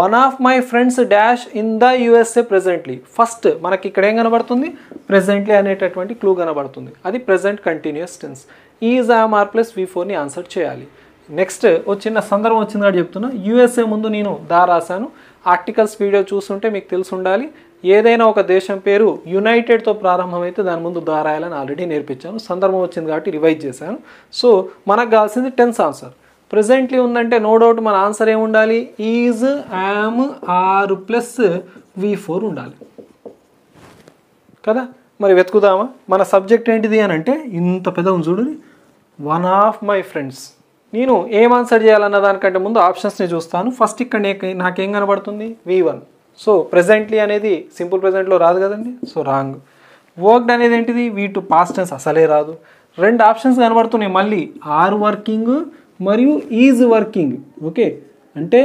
one of my friends dash in the USA presently first మనకి ఇక్కడ ఏం కనబడుతుంది ప్రెజెంట్లీ అనేటటువంటి క్లూ కనబడుతుంది అది present continuous tense is am are plus V ఫోర్ని ఆన్సర్ చేయాలి నెక్స్ట్ ఓ చిన్న సందర్భం వచ్చిందని చెప్తున్నా యుఎస్ఏ ముందు నేను దా రాశాను ఆర్టికల్స్ వీడియో చూస్తుంటే మీకు తెలిసి ఉండాలి ఏదైనా ఒక దేశం పేరు యునైటెడ్తో ప్రారంభమైతే దాని ముందు దారాయాలని ఆల్రెడీ నేర్పించాను సందర్భం వచ్చింది కాబట్టి రివైజ్ చేశాను సో మనకు కావాల్సింది టెన్స్ ఆన్సర్ ప్రజెంట్లీ ఉందంటే నో డౌట్ మన ఆన్సర్ ఉండాలి is am are plus V four ఉండాలి కదా మరి వెతుకుదామా మన సబ్జెక్ట్ ఏంటిది అని అంటే ఇంత పెద్ద చూడండి వన్ ఆఫ్ మై ఫ్రెండ్స్ నేను ఏం ఆన్సర్ చేయాలన్న దానికంటే ముందు ఆప్షన్స్ని చూస్తాను ఫస్ట్ ఇక్కడ నాకేం కనబడుతుంది వి వన్ సో ప్రెజెంట్లీ అనేది సింపుల్ ప్రెజెంట్లో రాదు కదండి సో రాంగ్ వర్క్డ్ అనేది ఏంటిది వీ టు పాస్ట్ టెన్స్ అసలే రాదు రెండు ఆప్షన్స్ కనబడుతున్నాయి మళ్ళీ ఆర్ వర్కింగ్ మరియు ఈజ్ వర్కింగ్ ఓకే అంటే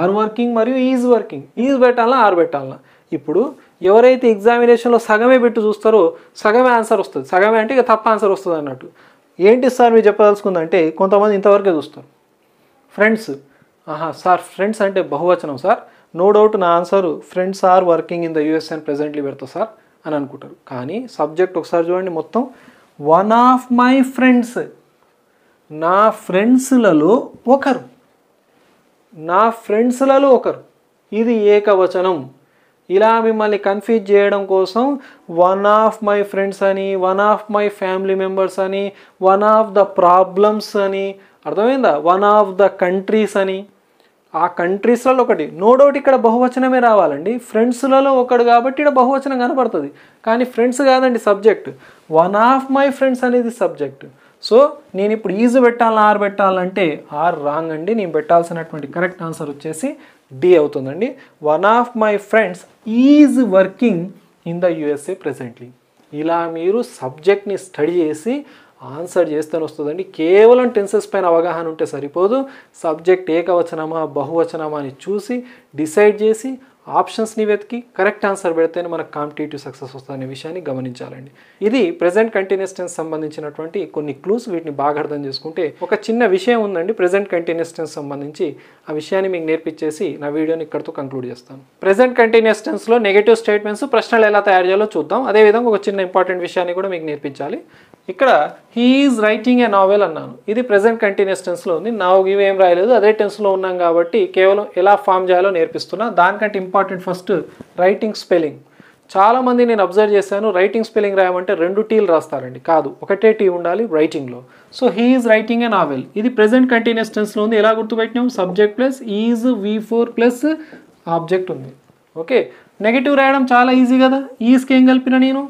ఆర్ వర్కింగ్ మరియు ఈజ్ వర్కింగ్ ఈజ్ పెట్టాలన్నా ఆర్ పెట్టాలన్నా ఇప్పుడు ఎవరైతే ఎగ్జామినేషన్లో సగమే పెట్టి చూస్తారో సగమే ఆన్సర్ వస్తుంది సగమే అంటే ఇక తప్ప ఆన్సర్ వస్తుంది అన్నట్టు ఏంటి సార్ మీరు అంటే కొంతమంది ఇంతవరకే చూస్తారు ఫ్రెండ్స్ ఆహా సార్ ఫ్రెండ్స్ అంటే బహువచనం సార్ నో డౌట్ నా answer friends are working in the US and presently పెడతా సార్ అని అనుకుంటారు కానీ సబ్జెక్ట్ ఒకసారి చూడండి మొత్తం వన్ ఆఫ్ మై ఫ్రెండ్స్ నా ఫ్రెండ్స్లలో ఒకరు నా ఫ్రెండ్స్లలో ఒకరు ఇది ఏకవచనం ఇలా మిమ్మల్ని కన్ఫ్యూజ్ చేయడం కోసం వన్ ఆఫ్ మై ఫ్రెండ్స్ అని one of my family members అని వన్ ఆఫ్ ద ప్రాబ్లమ్స్ అని అర్థమైందా వన్ ఆఫ్ ద కంట్రీస్ అని ఆ కంట్రీస్లలో ఒకటి నో డౌట్ ఇక్కడ బహువచనమే రావాలండి ఫ్రెండ్స్లలో ఒకడు కాబట్టి ఇక్కడ బహువచనం కనపడుతుంది కానీ ఫ్రెండ్స్ కాదండి subject one of my friends అనేది సబ్జెక్ట్ సో నేను ఇప్పుడు ఈజ్ పెట్టాలా ఆర్ పెట్టాలంటే ఆర్ రాంగ్ అండి నేను పెట్టాల్సినటువంటి కరెక్ట్ ఆన్సర్ వచ్చేసి డి అవుతుందండి one of my friends is working in the USA presently ఇలా మీరు సబ్జెక్ట్ని స్టడీ చేసి ఆన్సర్ చేస్తేనే వస్తుందండి కేవలం టెన్సెస్ పైన అవగాహన ఉంటే సరిపోదు సబ్జెక్ట్ ఏకవచనమా బహువచనమా అని చూసి డిసైడ్ చేసి ఆప్షన్స్ని వెతికి కరెక్ట్ ఆన్సర్ పెడితేనే మనకు కాంపిటేటివ్ సక్సెస్ వస్తుందనే విషయాన్ని గమనించాలండి ఇది ప్రజెంట్ కంటిన్యూస్ టెన్స్ సంబంధించినటువంటి కొన్ని క్లూస్ వీటిని బాగా అర్థం చేసుకుంటే ఒక చిన్న విషయం ఉందండి ప్రజెంట్ కంటిన్యూస్ టెన్స్ సంబంధించి ఆ విషయాన్ని మీకు నేర్పించేసి నా వీడియోని ఇక్కడతో కంక్లూడ్ చేస్తాను ప్రజెంట్ కంటిన్యూస్ టెన్స్లో నెగటివ్ స్టేట్మెంట్స్ ప్రశ్నలు ఎలా తయారు చేయాలో చూద్దాం అదేవిధంగా ఒక చిన్న ఇంపార్టెంట్ విషయాన్ని కూడా మీకు నేర్పించాలి ఇక్కడ హీఈస్ రైటింగ్ ఏ నావెల్ అన్నాను ఇది ప్రజెంట్ కంటిన్యూస్ టెన్స్లో ఉంది నా ఇవేం రాయలేదు అదే టెన్స్లో ఉన్నాం కాబట్టి కేవలం ఎలా ఫామ్ చేయాలో నేర్పిస్తున్నా దానికంటే important important first writing spelling చాలామంది నేను అబ్జర్వ్ చేశాను రైటింగ్ స్పెల్లింగ్ రాయమంటే రెండు టీలు రాస్తారండి కాదు ఒకటే టీ ఉండాలి రైటింగ్లో so is writing a novel ఇది ప్రెసెంట్ కంటిన్యూస్ టెన్స్లో ఉంది ఎలా గుర్తుపెట్టినాం subject plus is V four plus object ఉంది ఓకే నెగిటివ్ రాయడం చాలా ఈజీ కదా ఈజ్కి ఏం కలిపిన నేను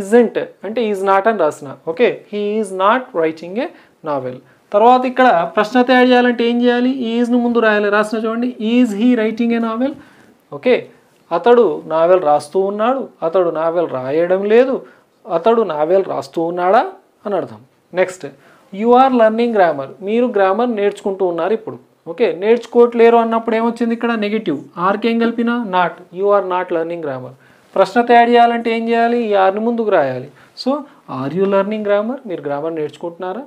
ఇజెంట్ అంటే ఈజ్ నాట్ అని రాసిన okay he is not writing a novel తర్వాత ఇక్కడ ప్రశ్న తయారు చేయాలంటే ఏం చేయాలి ఈజ్ను ముందు రాయాలి రాసిన చూడండి is he writing a novel okay అతడు నావెల్ రాస్తూ ఉన్నాడు అతడు నావెల్ రాయడం లేదు అతడు నావెల్ రాస్తూ ఉన్నాడా అని అర్థం next you are learning grammar మీరు గ్రామర్ నేర్చుకుంటూ ఉన్నారు ఇప్పుడు ఓకే నేర్చుకోవట్లేరు అన్నప్పుడు ఏమొచ్చింది ఇక్కడ నెగిటివ్ ఆర్కేం కలిపినా not you are not learning grammar ప్రశ్న తయారు చేయాలంటే ఏం చేయాలి ఈ ఆర్ని ముందుకు రాయాలి so are you learning grammar మీరు గ్రామర్ నేర్చుకుంటున్నారా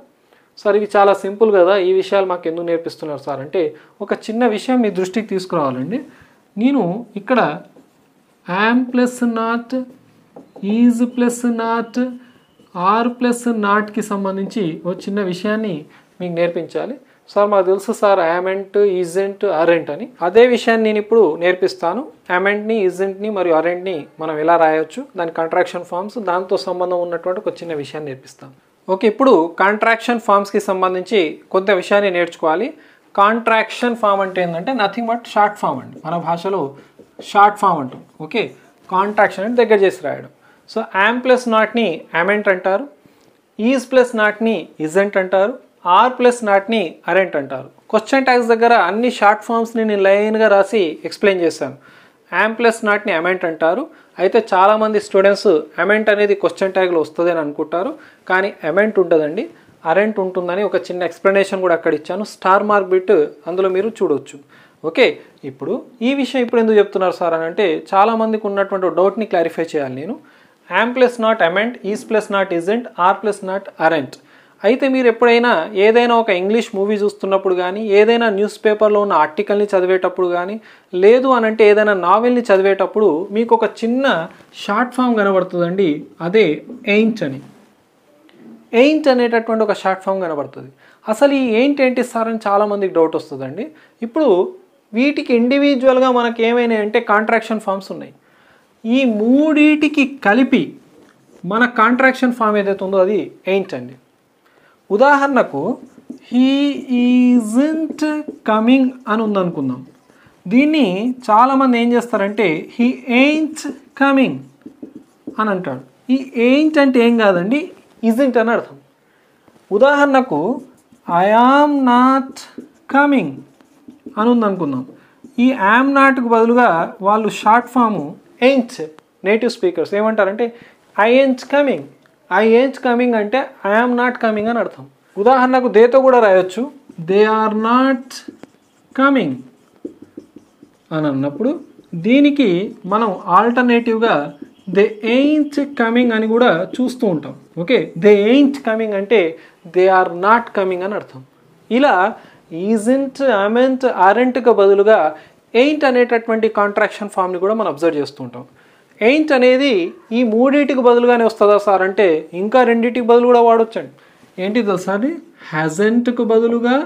సార్ ఇవి చాలా సింపుల్ కదా ఈ విషయాలు మాకు ఎందుకు నేర్పిస్తున్నారు సార్ అంటే ఒక చిన్న విషయం మీ దృష్టికి తీసుకురావాలండి నేను ఇక్కడ am plus not is plus not are plus నాట్కి సంబంధించి ఓ చిన్న విషయాన్ని మీకు నేర్పించాలి సార్ మాకు తెలుసు సార్ యామెంట్ ఈజెంట్ అరెంట్ అని అదే విషయాన్ని నేను ఇప్పుడు నేర్పిస్తాను యామెంట్ని ఈజెంట్ని మరియు అరెంట్ని మనం ఎలా రాయొచ్చు దాని కాంట్రాక్షన్ ఫామ్స్ దాంతో సంబంధం ఉన్నటువంటి ఒక చిన్న విషయాన్ని నేర్పిస్తాను ఓకే ఇప్పుడు కాంట్రాక్షన్ ఫామ్స్కి సంబంధించి కొంత విషయాన్ని నేర్చుకోవాలి కాంట్రాక్షన్ ఫామ్ అంటే ఏంటంటే నథింగ్ బట్ షార్ట్ ఫామ్ అండి మన భాషలో షార్ట్ ఫామ్ అంటాం ఓకే కాంట్రాక్షన్ అంటే దగ్గర చేసి రాయడం సో యామ్ ప్లస్ నాట్ని యామెంట్ అంటారు ఈజ్ ప్లస్ నాట్ని ఇజెంట్ అంటారు ఆర్ ప్లస్ నాట్ని అరెంట్ అంటారు క్వశ్చన్ ట్యాక్స్ దగ్గర అన్ని షార్ట్ ఫామ్స్ని నేను లైన్గా రాసి ఎక్స్ప్లెయిన్ చేశాను యామ్ ప్లస్ నాట్ని అమెంట్ అంటారు అయితే చాలామంది స్టూడెంట్స్ అమెంట్ అనేది క్వశ్చన్ ట్యాగ్లో వస్తుంది అని అనుకుంటారు కానీ అమెంట్ ఉంటుందండి అరెంట్ ఉంటుందని ఒక చిన్న ఎక్స్ప్లెనేషన్ కూడా అక్కడ ఇచ్చాను స్టార్ మార్క్ బిట్ అందులో మీరు చూడొచ్చు ఓకే ఇప్పుడు ఈ విషయం ఇప్పుడు ఎందుకు చెప్తున్నారు సార్ అని అంటే చాలామందికి ఉన్నటువంటి డౌట్ని క్లారిఫై చేయాలి నేను am plus not amn't is plus not isn't are plus not aren't అయితే మీరు ఎప్పుడైనా ఏదైనా ఒక ఇంగ్లీష్ మూవీ చూస్తున్నప్పుడు కానీ ఏదైనా న్యూస్ పేపర్లో ఉన్న ఆర్టికల్ని చదివేటప్పుడు కానీ లేదు అని అంటే ఏదైనా నావెల్ని చదివేటప్పుడు మీకు ఒక చిన్న షార్ట్ ఫామ్ కనబడుతుందండి అదే ఎయింట్ అని ఎయింట్ అనేటటువంటి ఒక షార్ట్ ఫామ్ కనబడుతుంది అసలు ఈ ఎయింట్ ఏంటి సార్ అని చాలామందికి డౌట్ వస్తుందండి ఇప్పుడు వీటికి ఇండివిజువల్గా మనకి ఏమైనా అంటే కాంట్రాక్షన్ ఫామ్స్ ఉన్నాయి ఈ మూడిటికి కలిపి మన కాంట్రాక్షన్ ఫామ్ ఏదైతే ఉందో అది ఎయింట్ అండి ఉదాహరణకు హీ ఈజంట్ కమింగ్ అని ఉందనుకుందాం దీన్ని చాలామంది ఏం చేస్తారంటే హీ ఎయింట్ కమింగ్ అని అంటాడు ఈ ఎయింట్ అంటే ఏం కాదండి ఇంట్ అని అర్థం ఉదాహరణకు ఐ ఆమ్ నాట్ కమింగ్ అని ఉందనుకుందాం ఈ యామ్ నాట్కు బదులుగా వాళ్ళు short form ain't native speakers ఏమంటారంటే I ain't coming I ain't coming అంటే ఐ ఆమ్ నాట్ కమింగ్ అని అర్థం ఉదాహరణకు దేతో కూడా రాయొచ్చు దే ఆర్ నాట్ కమింగ్ అని అన్నప్పుడు దీనికి మనం ఆల్టర్నేటివ్గా దే ఎయింట్ కమింగ్ అని కూడా చూస్తూ ఉంటాం ఓకే దే ఎయింట్ కమింగ్ అంటే దే ఆర్ నాట్ కమింగ్ అని అర్థం ఇలా ఈజెంట్ అమెంట్ అరెంట్కి బదులుగా ఎయింట్ అనేటటువంటి కాంట్రాక్షన్ ఫామ్ని కూడా మనం అబ్జర్వ్ చేస్తూ ఉంటాం ఎయింట్ అనేది ఈ మూడింటికి బదులుగానే వస్తుందా సార్ అంటే ఇంకా రెండింటికి బదులు కూడా వాడొచ్చండి ఏంటి తెలుసా హ్యాజెంట్కు బదులుగా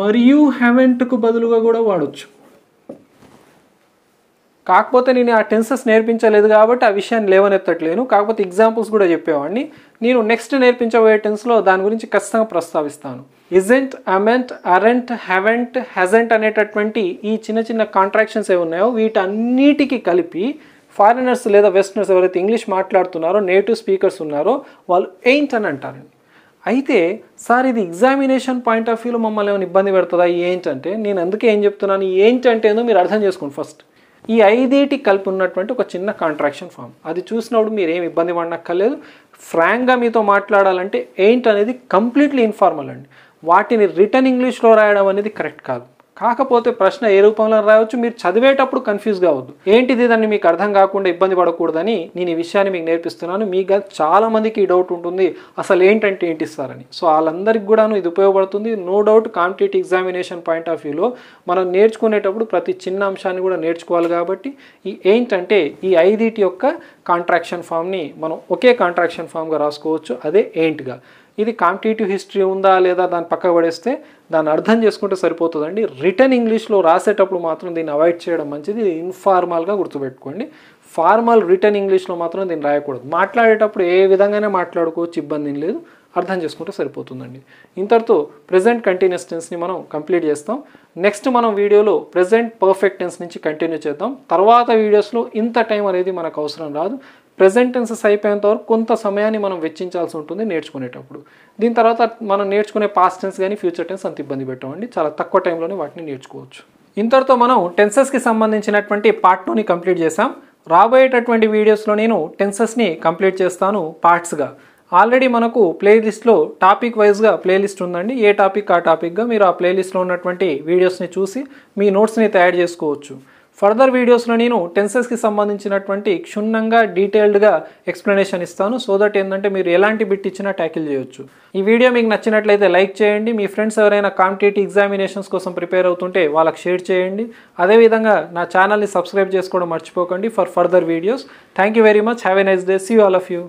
మరియు హెవెంట్కు బదులుగా కూడా వాడొచ్చు కాకపోతే నేను ఆ టెన్సెస్ నేర్పించలేదు కాబట్టి ఆ విషయాన్ని లేవనెత్తట్లేను కాకపోతే ఎగ్జాంపుల్స్ కూడా చెప్పేవాడిని నేను నెక్స్ట్ నేర్పించబోయే టెన్స్లో దాని గురించి ఖచ్చితంగా ప్రస్తావిస్తాను isn't amn't aren't haven't hasn't అనేటటువంటి ఈ చిన్న చిన్న కాంట్రాక్షన్స్ ఏమున్నాయో ఉన్నాయో వీటన్నిటికీ కలిపి ఫారినర్స్ లేదా వెస్టర్నర్స్ ఎవరైతే ఇంగ్లీష్ మాట్లాడుతున్నారో నేటివ్ స్పీకర్స్ ఉన్నారో వాళ్ళు ఏంట్ అని అంటారండి అయితే సార్ ఇది ఎగ్జామినేషన్ పాయింట్ ఆఫ్ వ్యూలో మమ్మల్ని ఏమైనా ఇబ్బంది పెడుతుందా ఏంటంటే నేను అందుకే ఏం చెప్తున్నాను ఏంటంటే ఏదో మీరు అర్థం చేసుకోండి ఫస్ట్ ఈ ఐదేటి కలిపి ఉన్నటువంటి ఒక చిన్న కాంట్రాక్షన్ ఫామ్ అది చూసినప్పుడు మీరు ఏమి ఇబ్బంది పడనక్కర్లేదు ఫ్రాంక్గా మీతో మాట్లాడాలంటే ఏంటనేది అనేది కంప్లీట్లీ ఇన్ఫార్మల్ అండి వాటిని రిటర్న్ ఇంగ్లీష్లో రాయడం అనేది కరెక్ట్ కాదు కాకపోతే ప్రశ్న ఏ రూపంలో రావచ్చు మీరు చదివేటప్పుడు కన్ఫ్యూజ్ కావద్దు ఏంటిది దాన్ని మీకు అర్థం కాకుండా ఇబ్బంది పడకూడదని నేను ఈ విషయాన్ని మీకు నేర్పిస్తున్నాను మీకు చాలా మందికి ఈ డౌట్ ఉంటుంది అసలు ఏంటంటే ఏంటి సార్ అని సో వాళ్ళందరికీ కూడాను ఇది ఉపయోగపడుతుంది no doubt competitive examination point of వ్యూలో మనం నేర్చుకునేటప్పుడు ప్రతి చిన్న అంశాన్ని కూడా నేర్చుకోవాలి కాబట్టి ఈ ఏంటంటే ఈ ఐదిటి యొక్క కాంట్రాక్షన్ ఫామ్ని మనం ఒకే కాంట్రాక్షన్ ఫామ్గా రాసుకోవచ్చు అదే ఏంటిగా ఇది కాంపిటేటివ్ హిస్టరీ ఉందా లేదా దాన్ని పక్కకు పడేస్తే దాన్ని అర్థం చేసుకుంటే సరిపోతుందండి రిటర్న్ ఇంగ్లీష్లో రాసేటప్పుడు మాత్రం దీన్ని అవాయిడ్ చేయడం మంచిది ఇన్ఫార్మల్గా గుర్తుపెట్టుకోండి ఫార్మల్ రిటర్న్ ఇంగ్లీష్లో మాత్రం దీన్ని రాయకూడదు మాట్లాడేటప్పుడు ఏ విధంగానే మాట్లాడుకోవచ్చు ఇబ్బంది లేదు అర్థం చేసుకుంటే సరిపోతుందండి ఇంతటితో ప్రజెంట్ కంటిన్యూస్ టెన్స్ని మనం కంప్లీట్ చేస్తాం నెక్స్ట్ మనం వీడియోలో ప్రజెంట్ పర్ఫెక్ట్ టెన్స్ నుంచి కంటిన్యూ చేద్దాం తర్వాత వీడియోస్లో ఇంత టైం అనేది మనకు అవసరం రాదు ప్రజెంట్ టెన్సెస్ అయిపోయేంత వరకు కొంత సమయాన్ని మనం వెచ్చించాల్సి ఉంటుంది నేర్చుకునేటప్పుడు దీని తర్వాత మనం నేర్చుకునే పాస్ట్ టెన్స్ కానీ ఫ్యూచర్ టెన్స్ అంత ఇబ్బంది పెట్టమండి చాలా తక్కువ టైంలోనే వాటిని నేర్చుకోవచ్చు ఇంతటితో మనం టెన్సెస్కి సంబంధించినటువంటి పార్ట్ టూని కంప్లీట్ చేసాం రాబోయేటటువంటి వీడియోస్లో నేను టెన్సెస్ని కంప్లీట్ చేస్తాను పార్ట్స్గా ఆల్రెడీ మనకు ప్లేలిస్ట్లో టాపిక్ వైజ్గా ప్లేలిస్ట్ ఉందండి ఏ టాపిక్ ఆ టాపిక్గా మీరు ఆ ప్లేలిస్ట్లో ఉన్నటువంటి వీడియోస్ని చూసి మీ నోట్స్ని తయారు చేసుకోవచ్చు ఫర్దర్ వీడియోస్లో నేను టెన్సెస్కి సంబంధించినటువంటి క్షుణ్ణంగా డీటెయిల్డ్గా ఎక్స్ప్లెనేషన్ ఇస్తాను సో దట్ ఏంటంటే మీరు ఎలాంటి బిట్ ఇచ్చినా ట్యాకిల్ చేయొచ్చు ఈ వీడియో మీకు నచ్చినట్లయితే లైక్ చేయండి మీ ఫ్రెండ్స్ ఎవరైనా కాంపిటేటివ్ ఎగ్జామినేషన్స్ కోసం ప్రిపేర్ అవుతుంటే వాళ్ళకి షేర్ చేయండి అదేవిధంగా నా ఛానల్ని సబ్స్క్రైబ్ చేసుకోవడం మర్చిపోకండి for further videos thank you very much have a nice day see all of you